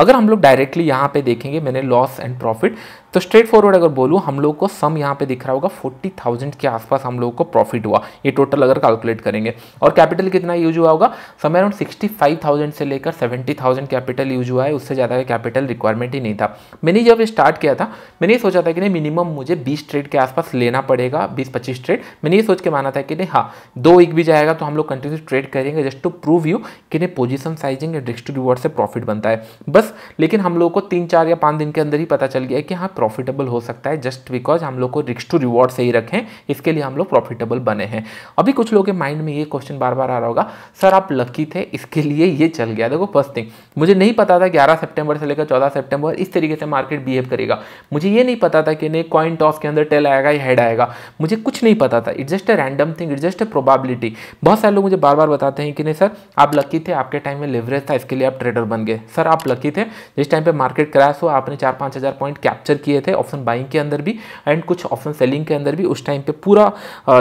अगर हम लोग डायरेक्टली यहाँ पे देखेंगे मैंने लॉस एंड प्रॉफिट तो स्ट्रेट फॉरवर्ड अगर बोलूँ हम लोग को सम यहाँ पे दिख रहा होगा फोर्टी थाउजेंड के आसपास हम लोग को प्रॉफिट हुआ ये टोटल अगर कैलकुलेट करेंगे और कैपिटल कितना यूज हुआ होगा समय अराउंड सिक्सटी फाइव थाउजेंड से लेकर सेवेंटी थाउजेंड कैपिटल यूज हुआ है उससे ज़्यादा का कैपिटल रिक्वायरमेंट ही नहीं था मैंने जब स्टार्ट किया था मैंने ये सोचा था कि नहीं मिनिमम मुझे बीस ट्रेड के आसपास लेना पड़ेगा बीस पच्चीस ट्रेड मैंने ये सोच के माना था कि नहीं हाँ दो एक भी जाएगा तो हम लोग कंटिन्यू ट्रेड करेंगे जस्ट टू प्रूव यू कि नहीं position sizing and risk to reward से प्रॉफिट बनता है बस लेकिन हम लोग को तीन चार या पाँच दिन के अंदर ही पता चल गया कि हाँ प्रॉफिटेबल हो सकता है जस्ट बिकॉज हम लोग को रिक्स टू रिवॉर्ड सही रखें इसके लिए हम लोग प्रॉफिटेबल बने हैं अभी कुछ लोगों के माइंड में ये क्वेश्चन बार बार आ रहा होगा सर आप लकी थे इसके लिए ये चल गया देखो फर्स्ट थिंग मुझे नहीं पता था ग्यारह सेप्टेम्बर से लेकर चौदह सेप्टेम्बर इस तरीके से मार्केट बिहेव करेगा मुझे ये नहीं पता था कि नहीं कॉइन टॉस के अंदर टेल आएगा या हेड आएगा मुझे कुछ नहीं पता था it just a random thing it just a probability बहुत सारे लोग मुझे बार बार बताते हैं कि नहीं सर आप लकी थे आपके टाइम में लेवरेज था इसके लिए आप ट्रेडर बन गए सर आप लकी थे जिस टाइम पे मार्केट क्रैश हो आपने चार पाँच हज़ार पॉइंट कैप्चर किए दिए थे ऑप्शन बाइंग के अंदर भी एंड कुछ ऑप्शन सेलिंग के अंदर भी उस टाइम पे पूरा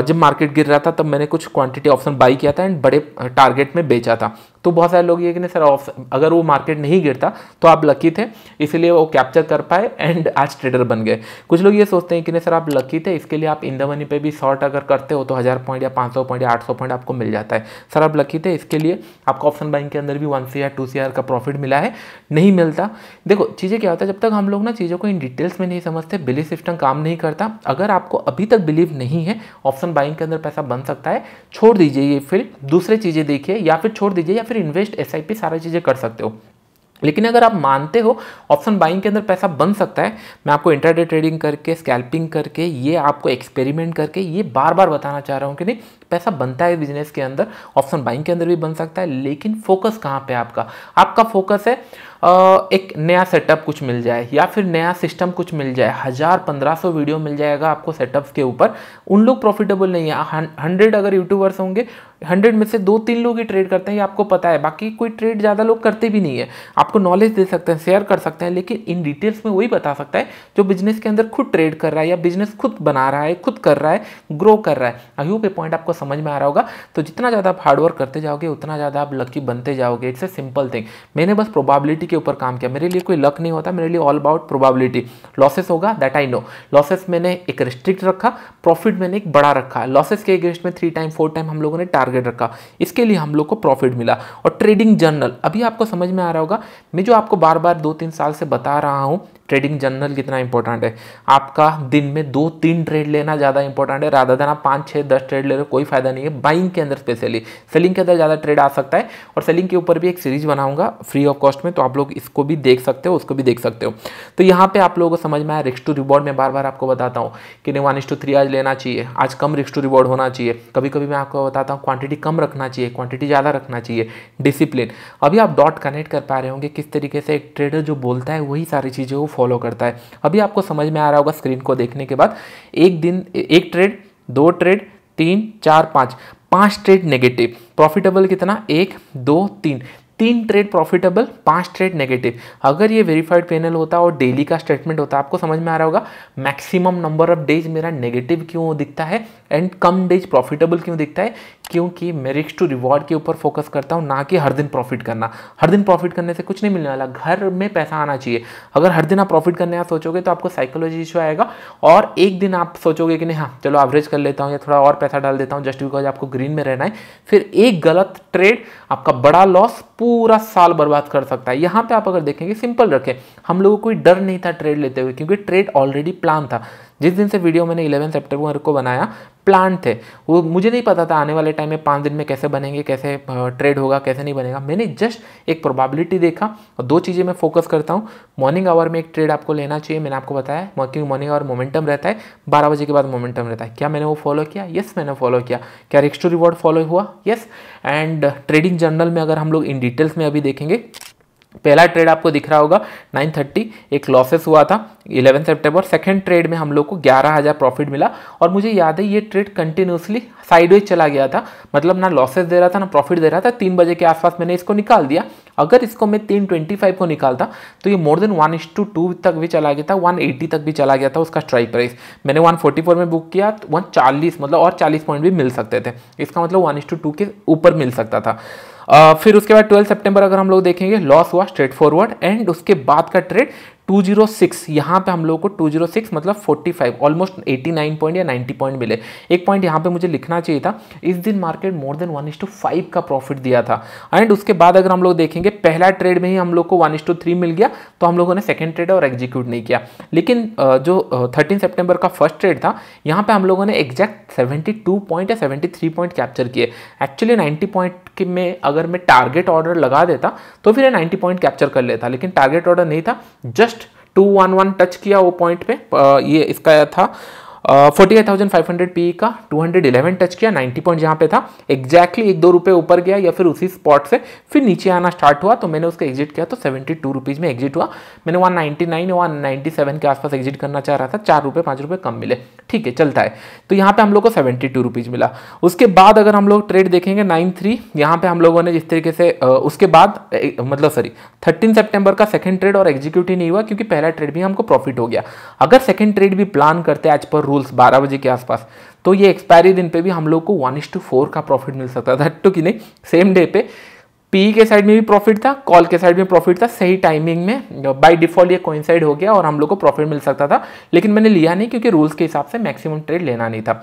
जब मार्केट गिर रहा था तब मैंने कुछ क्वांटिटी ऑप्शन बाई किया था एंड बड़े टारगेट में बेचा था तो बहुत सारे लोग ये कि नहीं सर ऑफ अगर वो मार्केट नहीं गिरता तो आप लकी थे इसलिए वो कैप्चर कर पाए एंड आज ट्रेडर बन गए कुछ लोग ये सोचते हैं कि नहीं सर आप लकी थे इसके लिए आप इन द मनी पे भी शॉर्ट अगर करते हो तो हज़ार पॉइंट या पाँच सौ पॉइंट या आठ सौ पॉइंट आपको मिल जाता है सर आप लकी थे इसके लिए आपको ऑप्शन बाइंग के अंदर भी one C R two C R का प्रॉफिट मिला है नहीं मिलता देखो चीज़ें क्या होता है जब तक हम लोग ना चीज़ों को इन डिटेल्स में नहीं समझते बिलीफ सिस्टम काम नहीं करता अगर आपको अभी तक बिलीव नहीं है ऑप्शन बाइंग के अंदर पैसा बन सकता है छोड़ दीजिए ये फिर दूसरे चीज़ें देखिए या फिर छोड़ दीजिए या फिर फिर इन्वेस्ट एस सारा चीज़ें कर सकते हो लेकिन अगर आप मानते हो ऑप्शन बाइंग के अंदर पैसा बन सकता है मैं आपको इंटरडे ट्रेडिंग करके स्कैल्पिंग करके ये आपको एक्सपेरिमेंट करके ये बार बार बताना चाह रहा हूँ कि नहीं पैसा बनता है बिजनेस के अंदर ऑप्शन बाइंग के अंदर भी बन सकता है लेकिन फोकस कहाँ पे आपका आपका फोकस है एक नया सेटअप कुछ मिल जाए या फिर नया सिस्टम कुछ मिल जाए हज़ार पंद्रह सौ वीडियो मिल जाएगा आपको सेटअप्स के ऊपर उन लोग प्रॉफिटेबल नहीं है हंड्रेड अगर यूट्यूबर्स होंगे हंड्रेड में से दो तीन लोग ही ट्रेड करते हैं ये आपको पता है बाकी कोई ट्रेड ज़्यादा लोग करते भी नहीं है आपको नॉलेज दे सकते हैं शेयर कर सकते हैं लेकिन इन डिटेल्स में वही बता सकता है जो बिजनेस के अंदर खुद ट्रेड कर रहा है या बिजनेस खुद बना रहा है खुद कर रहा है ग्रो कर रहा है आई पॉइंट आपको समझ में आ रहा होगा तो जितना ज़्यादा आप हार्डवर्क करते जाओगे उतना ज़्यादा आप लकी बनते जाओगे इट्स ए सिंपल थिंग मैंने बस प्रोबाबिलिटी के ऊपर काम किया मेरे लिए कोई लक नहीं होता मेरे लिए ऑल अबाउट प्रोबाबिलिटी लॉसेस होगा दैट आई नो लॉसेस मैंने एक रिस्ट्रिक्ट रखा प्रॉफिट मैंने एक बड़ा रखा लॉसेस के अगेंस्ट में थ्री टाइम फोर टाइम हम लोगों ने टारगेट रखा इसके लिए हम लोग को प्रॉफिट मिला और ट्रेडिंग जर्नल अभी आपको समझ में आ रहा होगा मैं जो आपको बार बार दो तीन साल से बता रहा हूँ ट्रेडिंग जनरल कितना इंपॉर्टेंट है आपका दिन में दो तीन ट्रेड लेना ज़्यादा इंपॉर्टेंट है राधा देना आप पाँच छः दस ट्रेड ले रहे हो कोई फायदा नहीं है बाइंग के अंदर स्पेशली सेलिंग के अंदर ज़्यादा ट्रेड आ सकता है और सेलिंग के ऊपर भी एक सीरीज बनाऊंगा फ्री ऑफ कॉस्ट में तो आप लोग इसको भी देख सकते हो उसको भी देख सकते हो तो यहाँ पर आप लोगों को समझ में आया रिक्स टू रिवॉर्ड में बार बार आपको बताता हूँ कि नहीं वन टू थ्री आज लेना चाहिए आज कम रिक्स टू रिवॉर्ड होना चाहिए कभी कभी मैं आपको बताता हूँ क्वांटिटी कम रखना चाहिए क्वांटिटी ज़्यादा रखना चाहिए डिसिप्लिन अभी आप डॉट कनेक्ट कर पा रहे होंगे किस तरीके से एक ट्रेडर जो बोलता है वही सारी चीज़ें वो फॉलो करता है अभी आपको समझ में आ रहा होगा स्क्रीन को देखने के बाद एक दिन एक ट्रेड दो ट्रेड तीन चार पाँच पांच ट्रेड नेगेटिव प्रॉफिटेबल कितना एक दो तीन तीन ट्रेड प्रॉफिटेबल पांच ट्रेड नेगेटिव अगर ये वेरीफाइड पैनल होता और डेली का स्टेटमेंट होता आपको समझ में आ रहा होगा मैक्सिमम नंबर ऑफ डेज मेरा नेगेटिव क्यों दिखता है एंड कम डेज प्रॉफिटेबल क्यों दिखता है क्योंकि मैं रिक्स टू रिवॉर्ड के ऊपर फोकस करता हूँ ना कि हर दिन प्रॉफिट करना हर दिन प्रॉफिट करने से कुछ नहीं मिलने वाला घर में पैसा आना चाहिए अगर हर दिन आप प्रॉफिट करने आप सोचोगे तो आपको साइकोलॉजी इशू आएगा और एक दिन आप सोचोगे कि नहीं हाँ चलो एवरेज कर लेता हूँ या थोड़ा और पैसा डाल देता हूँ जस्ट बिकॉज आपको ग्रीन में रहना है फिर एक गलत ट्रेड आपका बड़ा लॉस पूरा साल बर्बाद कर सकता है यहाँ पे आप अगर देखेंगे सिंपल रखें हम लोगों को कोई डर नहीं था ट्रेड लेते हुए क्योंकि ट्रेड ऑलरेडी प्लान था जिस दिन से वीडियो मैंने इलेवन सेप्टेम्बर को बनाया प्लान थे वो मुझे नहीं पता था आने वाले टाइम में पाँच दिन में कैसे बनेंगे कैसे ट्रेड होगा कैसे नहीं बनेगा मैंने जस्ट एक प्रोबेबिलिटी देखा और दो चीज़ें मैं फोकस करता हूँ मॉर्निंग आवर में एक ट्रेड आपको लेना चाहिए मैंने आपको बताया क्योंकि मॉर्निंग आवर मोमेंटम रहता है बारह बजे के बाद मोमेंटम रहता है क्या मैंने वो फॉलो किया यस मैंने फॉलो किया क्या रिक्स टू रिवॉर्ड फॉलो हुआ यस एंड ट्रेडिंग जर्नल में अगर हम लोग इन डिटेल्स में अभी देखेंगे पहला ट्रेड आपको दिख रहा होगा 930 एक लॉसेस हुआ था 11 सितंबर सेकंड ट्रेड में हम लोग को 11000 प्रॉफिट मिला और मुझे याद है ये ट्रेड कंटिन्यूसली साइडवेज चला गया था मतलब ना लॉसेस दे रहा था ना प्रॉफिट दे रहा था तीन बजे के आसपास मैंने इसको निकाल दिया अगर इसको मैं तीन ट्वेंटी फाइव को निकालता तो ये more than one is to two तक भी चला गया था वन एटी तक भी चला गया था उसका स्ट्राइक प्राइस मैंने वन फोर्टी फोर में बुक किया तो वन चालीस मतलब और चालीस पॉइंट भी मिल सकते थे इसका मतलब वन इश टू टू के ऊपर मिल सकता था फिर उसके बाद 12 सितंबर अगर हम लोग देखेंगे लॉस हुआ स्ट्रेट फॉरवर्ड एंड उसके बाद का ट्रेड 206 यहाँ पे हम लोगों को 206 मतलब 45 ऑलमोस्ट नाइन पॉइंट या 90 पॉइंट मिले एक पॉइंट यहाँ पे मुझे लिखना चाहिए था इस दिन market more than one to five का प्रॉफिट दिया था एंड उसके बाद अगर हम लोग देखेंगे पहला ट्रेड में ही हम लोग को वन टू थ्री मिल गया तो हम लोगों ने सेकेंड ट्रेड और एग्जीक्यूट नहीं किया लेकिन जो थर्टीन सेप्टेम्बर का फर्स्ट ट्रेड था यहाँ पर हम लोगों ने एग्जैक्ट सेवेंटी पॉइंट या सेवेंटी पॉइंट कैप्चर किए एक्चुअली नाइन्टी पॉइंट कि मैं अगर मैं टारगेट ऑर्डर लगा देता तो फिर नाइन्टी पॉइंट कैप्चर कर लेता लेकिन टारगेट ऑर्डर नहीं था just two one one touch किया वो पॉइंट पे आ, ये इसका था forty eight thousand five hundred P का टू हंड्रेड इलेवन टच किया 90 पॉइंट जहां पे था एक्जैक्टली exactly एक दो रुपए ऊपर गया या फिर उसी स्पॉट से फिर नीचे आना स्टार्ट हुआ तो मैंने उसका एग्जिट किया तो सेवेंटी टू रुपीज़ में एग्जिट हुआ मैंने वन नाइनटी नाइन सेवन के आसपास एग्जिट करना चाह रहा था चार रुपए पांच रुपए कम मिले ठीक है चलता है तो यहाँ पे हम लोग को सेवेंटी टू रुपीज़ मिला उसके बाद अगर हम लोग ट्रेड देखेंगे नाइन थ्री यहां पर हम लोगों ने जिस तरीके से उसके बाद मतलब सॉरी थर्टीन सेप्टेम्बर का सेकेंड ट्रेड और एग्जीक्यूटिव नहीं हुआ क्योंकि पहला ट्रेड भी हमको प्रॉफिट हो गया अगर सेकेंड ट्रेड भी प्लान करते आज पर रूल रूल्स बारह बजे के आसपास तो ये एक्सपायरी दिन पे भी हम लोग को वन इज टू फोर का प्रॉफिट मिल सकता था तो कि नहीं सेम डे पे पी के साइड में भी प्रॉफिट था कॉल के साइड में प्रॉफिट था सही टाइमिंग में बाय डिफॉल्ट ये कोइंसाइड हो गया और हम लोग को प्रॉफिट मिल सकता था लेकिन मैंने लिया नहीं क्योंकि रूल्स के हिसाब से मैक्सिमम ट्रेड लेना नहीं था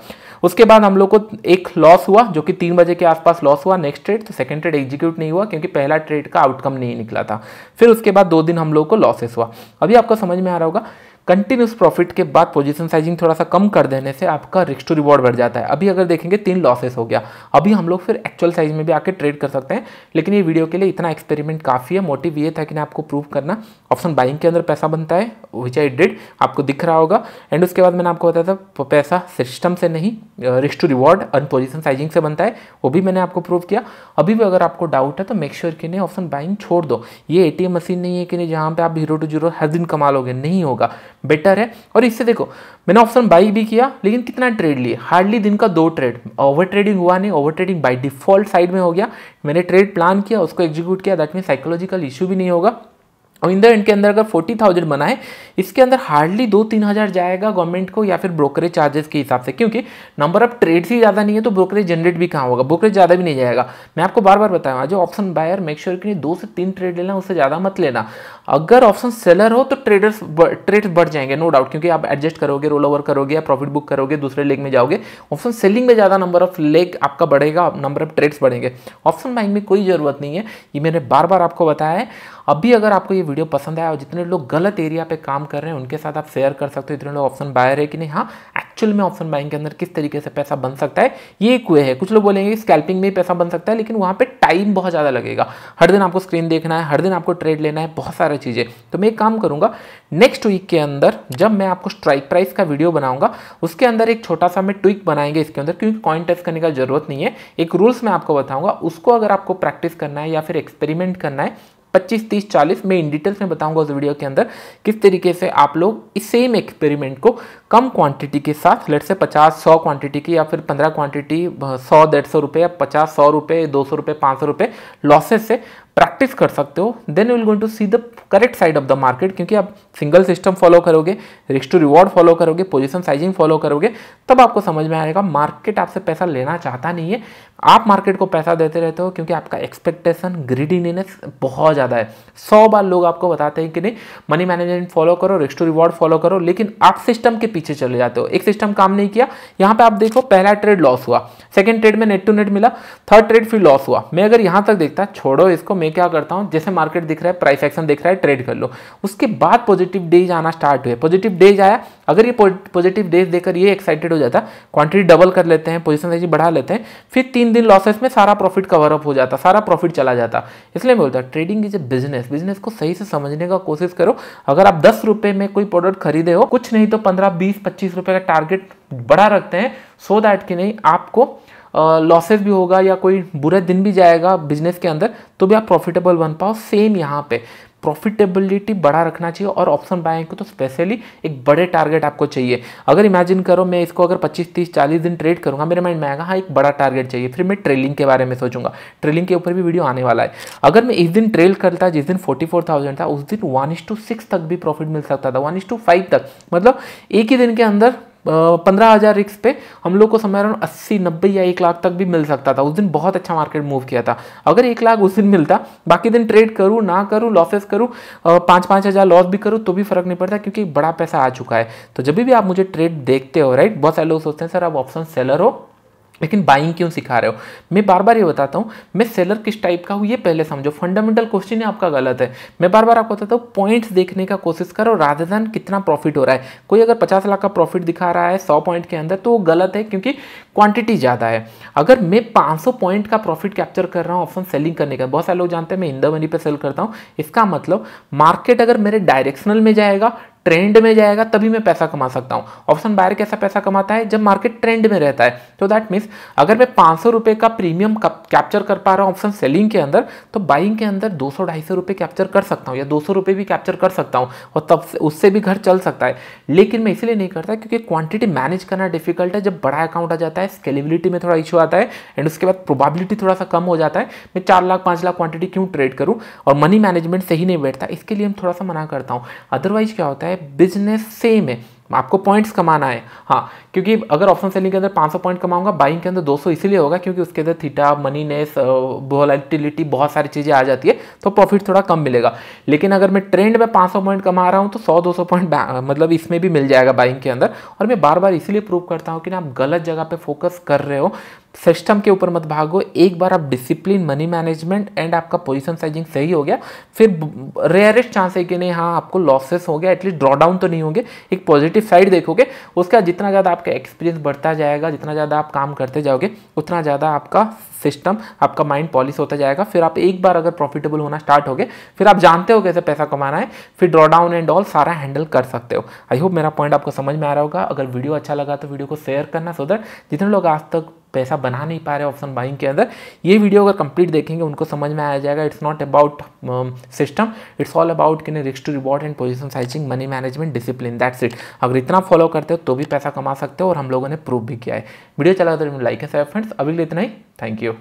उसके बाद हम लोग को एक लॉस हुआ जो कि तीन बजे के आसपास लॉस हुआ नेक्स्ट ट्रेड तो सेकंड ट्रेड एग्जीक्यूट नहीं हुआ क्योंकि पहला ट्रेड का आउटकम नहीं निकला था फिर उसके बाद दो दिन हम लोग को लॉसेस हुआ अभी आपको समझ में आ रहा होगा कंटिन्यूस प्रॉफिट के बाद पोजीशन साइजिंग थोड़ा सा कम कर देने से आपका रिक्स टू रिवॉर्ड बढ़ जाता है अभी अगर देखेंगे तीन लॉसेस हो गया अभी हम लोग फिर एक्चुअल साइज में भी आके ट्रेड कर सकते हैं लेकिन ये वीडियो के लिए इतना एक्सपेरिमेंट काफ़ी है मोटिव ये था कि आपको प्रूव करना ऑप्शन बाइंग के अंदर पैसा बनता है विच आई डिड आपको दिख रहा होगा एंड उसके बाद मैंने आपको बताया था पैसा सिस्टम से नहीं रिक्स to reward and position sizing से बनता है वो भी मैंने आपको प्रूव किया अभी भी अगर आपको डाउट है तो मेक श्योर कि नहीं ऑप्शन बाइंग छोड़ दो ये ए मशीन नहीं है कि नहीं जहाँ पर आप जीरो टू जीरो हर दिन कमा लोगे नहीं होगा बेटर है और इससे देखो मैंने ऑप्शन बाई भी किया लेकिन कितना ट्रेड लिए हार्डली दिन का दो ट्रेड ओवर ट्रेडिंग हुआ नहीं overtrading by default side में हो गया मैंने ट्रेड प्लान किया उसको एग्जीक्यूट किया दैट मीन साइकोलॉजिकल इशू भी नहीं होगा और इंदर एंड के अंदर अगर फोर्टी थाउजेंड बनाए इसके अंदर हार्डली दो तीन हज़ार जाएगा गवर्नमेंट को या फिर ब्रोकरेज चार्जेस के हिसाब से क्योंकि नंबर ऑफ ट्रेड्स ही ज़्यादा नहीं है तो ब्रोकरेज जनरेट भी कहाँ होगा ब्रोकरेज ज़्यादा भी नहीं जाएगा मैं आपको बार बार बताऊँगा जो ऑप्शन बायर मेक श्योर के लिए दो से तीन ट्रेड लेना उससे ज़्यादा मत लेना अगर ऑप्शन सेलर हो तो ट्रेडर्स ट्रेड्स बढ़ जाएंगे नो डाउट क्योंकि आप एडजस्ट करोगे रोल ओवर करोगे या प्रॉफिट बुक करोगे दूसरे लेग में जाओगे ऑप्शन सेलिंग में ज़्यादा नंबर ऑफ लेग आपका बढ़ेगा नंबर ऑफ ट्रेड्स बढ़ेंगे ऑप्शन बाइंग में कोई ज़रूरत नहीं है ये मैंने बार बार आपको बताया है अब भी अगर आपको ये वीडियो पसंद आया और जितने लोग गलत एरिया पे काम कर रहे हैं उनके साथ आप शेयर कर सकते हो इतने लोग ऑप्शन बायर है कि नहीं हाँ एक्चुअल में ऑप्शन बाइंग के अंदर किस तरीके से पैसा बन सकता है ये एक वे है कुछ लोग बोलेंगे स्कैल्पिंग में पैसा बन सकता है लेकिन वहाँ पर टाइम बहुत ज़्यादा लगेगा हर दिन आपको स्क्रीन देखना है हर दिन आपको ट्रेड लेना है बहुत सारी चीज़ें तो मैं एक काम करूँगा नेक्स्ट वीक के अंदर जब मैं आपको स्ट्राइक प्राइस का वीडियो बनाऊंगा उसके अंदर एक छोटा सा मैं ट्विक बनाएंगे इसके अंदर क्योंकि कॉइन टेस्ट करने का जरूरत नहीं है एक रूल्स मैं आपको बताऊंगा उसको अगर आपको प्रैक्टिस करना है या फिर एक्सपेरिमेंट करना है 25, 30, 40 मैं इन डिटेल्स में बताऊंगा उस वीडियो के अंदर किस तरीके से आप लोग इस सेम एक्सपेरिमेंट को कम क्वांटिटी के साथ लेट से 50, 100 क्वांटिटी की या फिर 15 क्वांटिटी 100, डेढ़ सौ रुपये या पचास सौ रुपये दो सौ रुपये पाँच सौ रुपये लॉसेस से प्रैक्टिस कर सकते हो then you will going to see the correct side of the market क्योंकि आप सिंगल सिस्टम फॉलो करोगे रिक्स टू रिवॉर्ड फॉलो करोगे पोजिशन साइजिंग फॉलो करोगे तब आपको समझ में आएगा मार्केट आपसे पैसा लेना चाहता नहीं है आप मार्केट को पैसा देते रहते हो क्योंकि आपका एक्सपेक्टेशन ग्रीडीनेस बहुत ज़्यादा है सौ बार लोग आपको बताते हैं कि नहीं मनी मैनेजमेंट फॉलो करो रिक्स टू रिवॉर्ड फॉलो करो लेकिन आप सिस्टम के पीछे चले जाते हो एक सिस्टम काम नहीं किया यहाँ पे आप देखो पहला ट्रेड लॉस हुआ सेकेंड ट्रेड में नेट टू नेट मिला थर्ड ट्रेड फिर लॉस हुआ मैं अगर यहाँ तक देखता छोड़ो इसको मैं क्या करता हूँ जैसे मार्केट दिख रहा है प्राइस एक्शन दिख रहा है ट्रेड कर लो उसके बाद पॉजिटिव डेज आना स्टार्ट हुए पॉजिटिव डेज आया अगर ये पॉजिटिव डेज देकर ये एक्साइटेड हो जाता क्वांटिटी डबल कर लेते हैं पोजिशन साइज बढ़ा लेते हैं फिर तीन दिन लॉसेस में सारा प्रॉफिट कवर अप हो जाता सारा प्रॉफिट चला जाता इसलिए मैं बोलता trading is a business business को सही से समझने का कोशिश करो अगर आप दस रुपये में कोई प्रोडक्ट खरीदे हो कुछ नहीं तो पंद्रह बीस पच्चीस रुपये का टारगेट बढ़ा रखते हैं सो दैट कि नहीं आपको लॉसेस uh, भी होगा या कोई बुरे दिन भी जाएगा बिजनेस के अंदर तो भी आप प्रॉफिटेबल बन पाओ सेम यहाँ पे प्रॉफिटेबिलिटी बड़ा रखना चाहिए और ऑप्शन बाइंग को तो स्पेशली एक बड़े टारगेट आपको चाहिए अगर इमेजिन करो मैं इसको अगर 25 30 40 दिन ट्रेड करूँगा मेरे माइंड में आएगा हाँ एक बड़ा टारगेट चाहिए फिर मैं ट्रेलिंग के बारे में सोचूंगा ट्रेलिंग के ऊपर भी वीडियो आने वाला है अगर मैं इस दिन ट्रेल करता जिस दिन फोर्टी था उस दिन वन तक भी प्रॉफिट मिल सकता था वन तक मतलब एक ही दिन के अंदर पंद्रह हज़ार रिक्स पे हम लोग को समय अस्सी नब्बे या एक लाख तक भी मिल सकता था उस दिन बहुत अच्छा मार्केट मूव किया था अगर एक लाख उस दिन मिलता बाकी दिन ट्रेड करूँ ना करूँ लॉसेस करूँ पाँच पाँच हज़ार लॉस भी करूँ तो भी फर्क नहीं पड़ता क्योंकि बड़ा पैसा आ चुका है तो जब भी आप मुझे ट्रेड देखते हो राइट बहुत सारे लोग सोचते हैं सर आप ऑप्शन सेलर हो लेकिन बाइंग क्यों सिखा रहे हो मैं बार बार ये बताता हूँ मैं सेलर किस टाइप का हूँ ये पहले समझो फंडामेंटल क्वेश्चन ही आपका गलत है मैं बार बार आपको बताता हूँ पॉइंट्स देखने का कोशिश करो राजस्थान कितना प्रॉफिट हो रहा है कोई अगर पचास लाख का प्रॉफिट दिखा रहा है सौ पॉइंट के अंदर तो वो गलत है क्योंकि क्वांटिटी ज़्यादा है अगर मैं पाँच पॉइंट का प्रॉफिट कैप्चर कर रहा हूँ ऑप्शन सेलिंग करने का बहुत सारे लोग जानते हैं मैं इंदा मनी पर सेल करता हूँ इसका मतलब मार्केट अगर मेरे डायरेक्शनल में जाएगा ट्रेंड में जाएगा तभी मैं पैसा कमा सकता हूँ ऑप्शन बायर कैसा पैसा कमाता है जब मार्केट ट्रेंड में रहता है तो दैट मीन्स अगर मैं पाँच सौ रुपये का प्रीमियम कैप्चर कर पा रहा हूँ ऑप्शन सेलिंग के अंदर तो बाइंग के अंदर दो सौ ढाई सौ रुपये कैप्चर कर सकता हूँ या दो सौ रुपये भी कैप्चर कर सकता हूँ और तब से उससे भी घर चल सकता है लेकिन मैं इसलिए नहीं करता क्योंकि क्वांटिटी मैनेज करना डिफिकल्ट है जब बड़ा अकाउंट आ जाता है स्केलेबिलिटी में थोड़ा इशू आता है एंड उसके बाद प्रोबाबिलिटी थोड़ा सा कम हो जाता है मैं चार लाख पाँच लाख क्वांटिटी क्यों ट्रेड करूँ और मनी मैनेजमेंट सही नहीं बैठता इसके लिए हम थोड़ा सा मना करता हूँ अदरवाइज क्या होता है है बिजनेस सेम है आपको पॉइंट्स कमाना है हाँ क्योंकि अगर ऑप्शन सेलिंग के अंदर 500 पॉइंट कमाऊंगा बाइंग के अंदर 200 इसीलिए होगा क्योंकि उसके अंदर थीटा मनीनेस वोलेटिलिटी बहुत सारी चीज़ें आ जाती है तो प्रॉफिट थोड़ा कम मिलेगा लेकिन अगर मैं ट्रेंड में 500 पॉइंट कमा रहा हूँ तो 100-200 पॉइंट मतलब इसमें भी मिल जाएगा बाइंग के अंदर और मैं बार बार इसीलिए प्रूव करता हूँ कि ना आप गलत जगह पर फोकस कर रहे हो सिस्टम के ऊपर मत भागो एक बार आप डिसिप्लिन मनी मैनेजमेंट एंड आपका पोजीशन साइजिंग सही हो गया फिर रेयरेस्ट चांस है कि नहीं हाँ आपको लॉसेस हो गया एटलीस्ट ड्रॉडाउन तो नहीं होंगे एक पॉजिटिव साइड देखोगे उसका जितना ज़्यादा आपका एक्सपीरियंस बढ़ता जाएगा जितना ज़्यादा आप काम करते जाओगे उतना ज़्यादा आपका सिस्टम आपका माइंड पॉलिश होता जाएगा फिर आप एक बार अगर प्रॉफिटेबल होना स्टार्ट हो गए फिर आप जानते हो कैसे पैसा कमाना है फिर ड्रॉडाउन एंड ऑल सारा हैंडल कर सकते हो आई होप मेरा पॉइंट आपको समझ में आ रहा होगा अगर वीडियो अच्छा लगा तो वीडियो को शेयर करना सो दैट जितने लोग आज तक पैसा बना नहीं पा रहे ऑप्शन बाइंग के अंदर ये वीडियो अगर कंप्लीट देखेंगे उनको समझ में आ जाएगा it's not about system it's all about किन risk to reward and position sizing money management discipline that's it अगर इतना फॉलो करते हो तो भी पैसा कमा सकते हो और हम लोगों ने प्रूव भी किया है वीडियो चला तो लाइक है सर फ्रेंड्स अभी इतना ही थैंक यू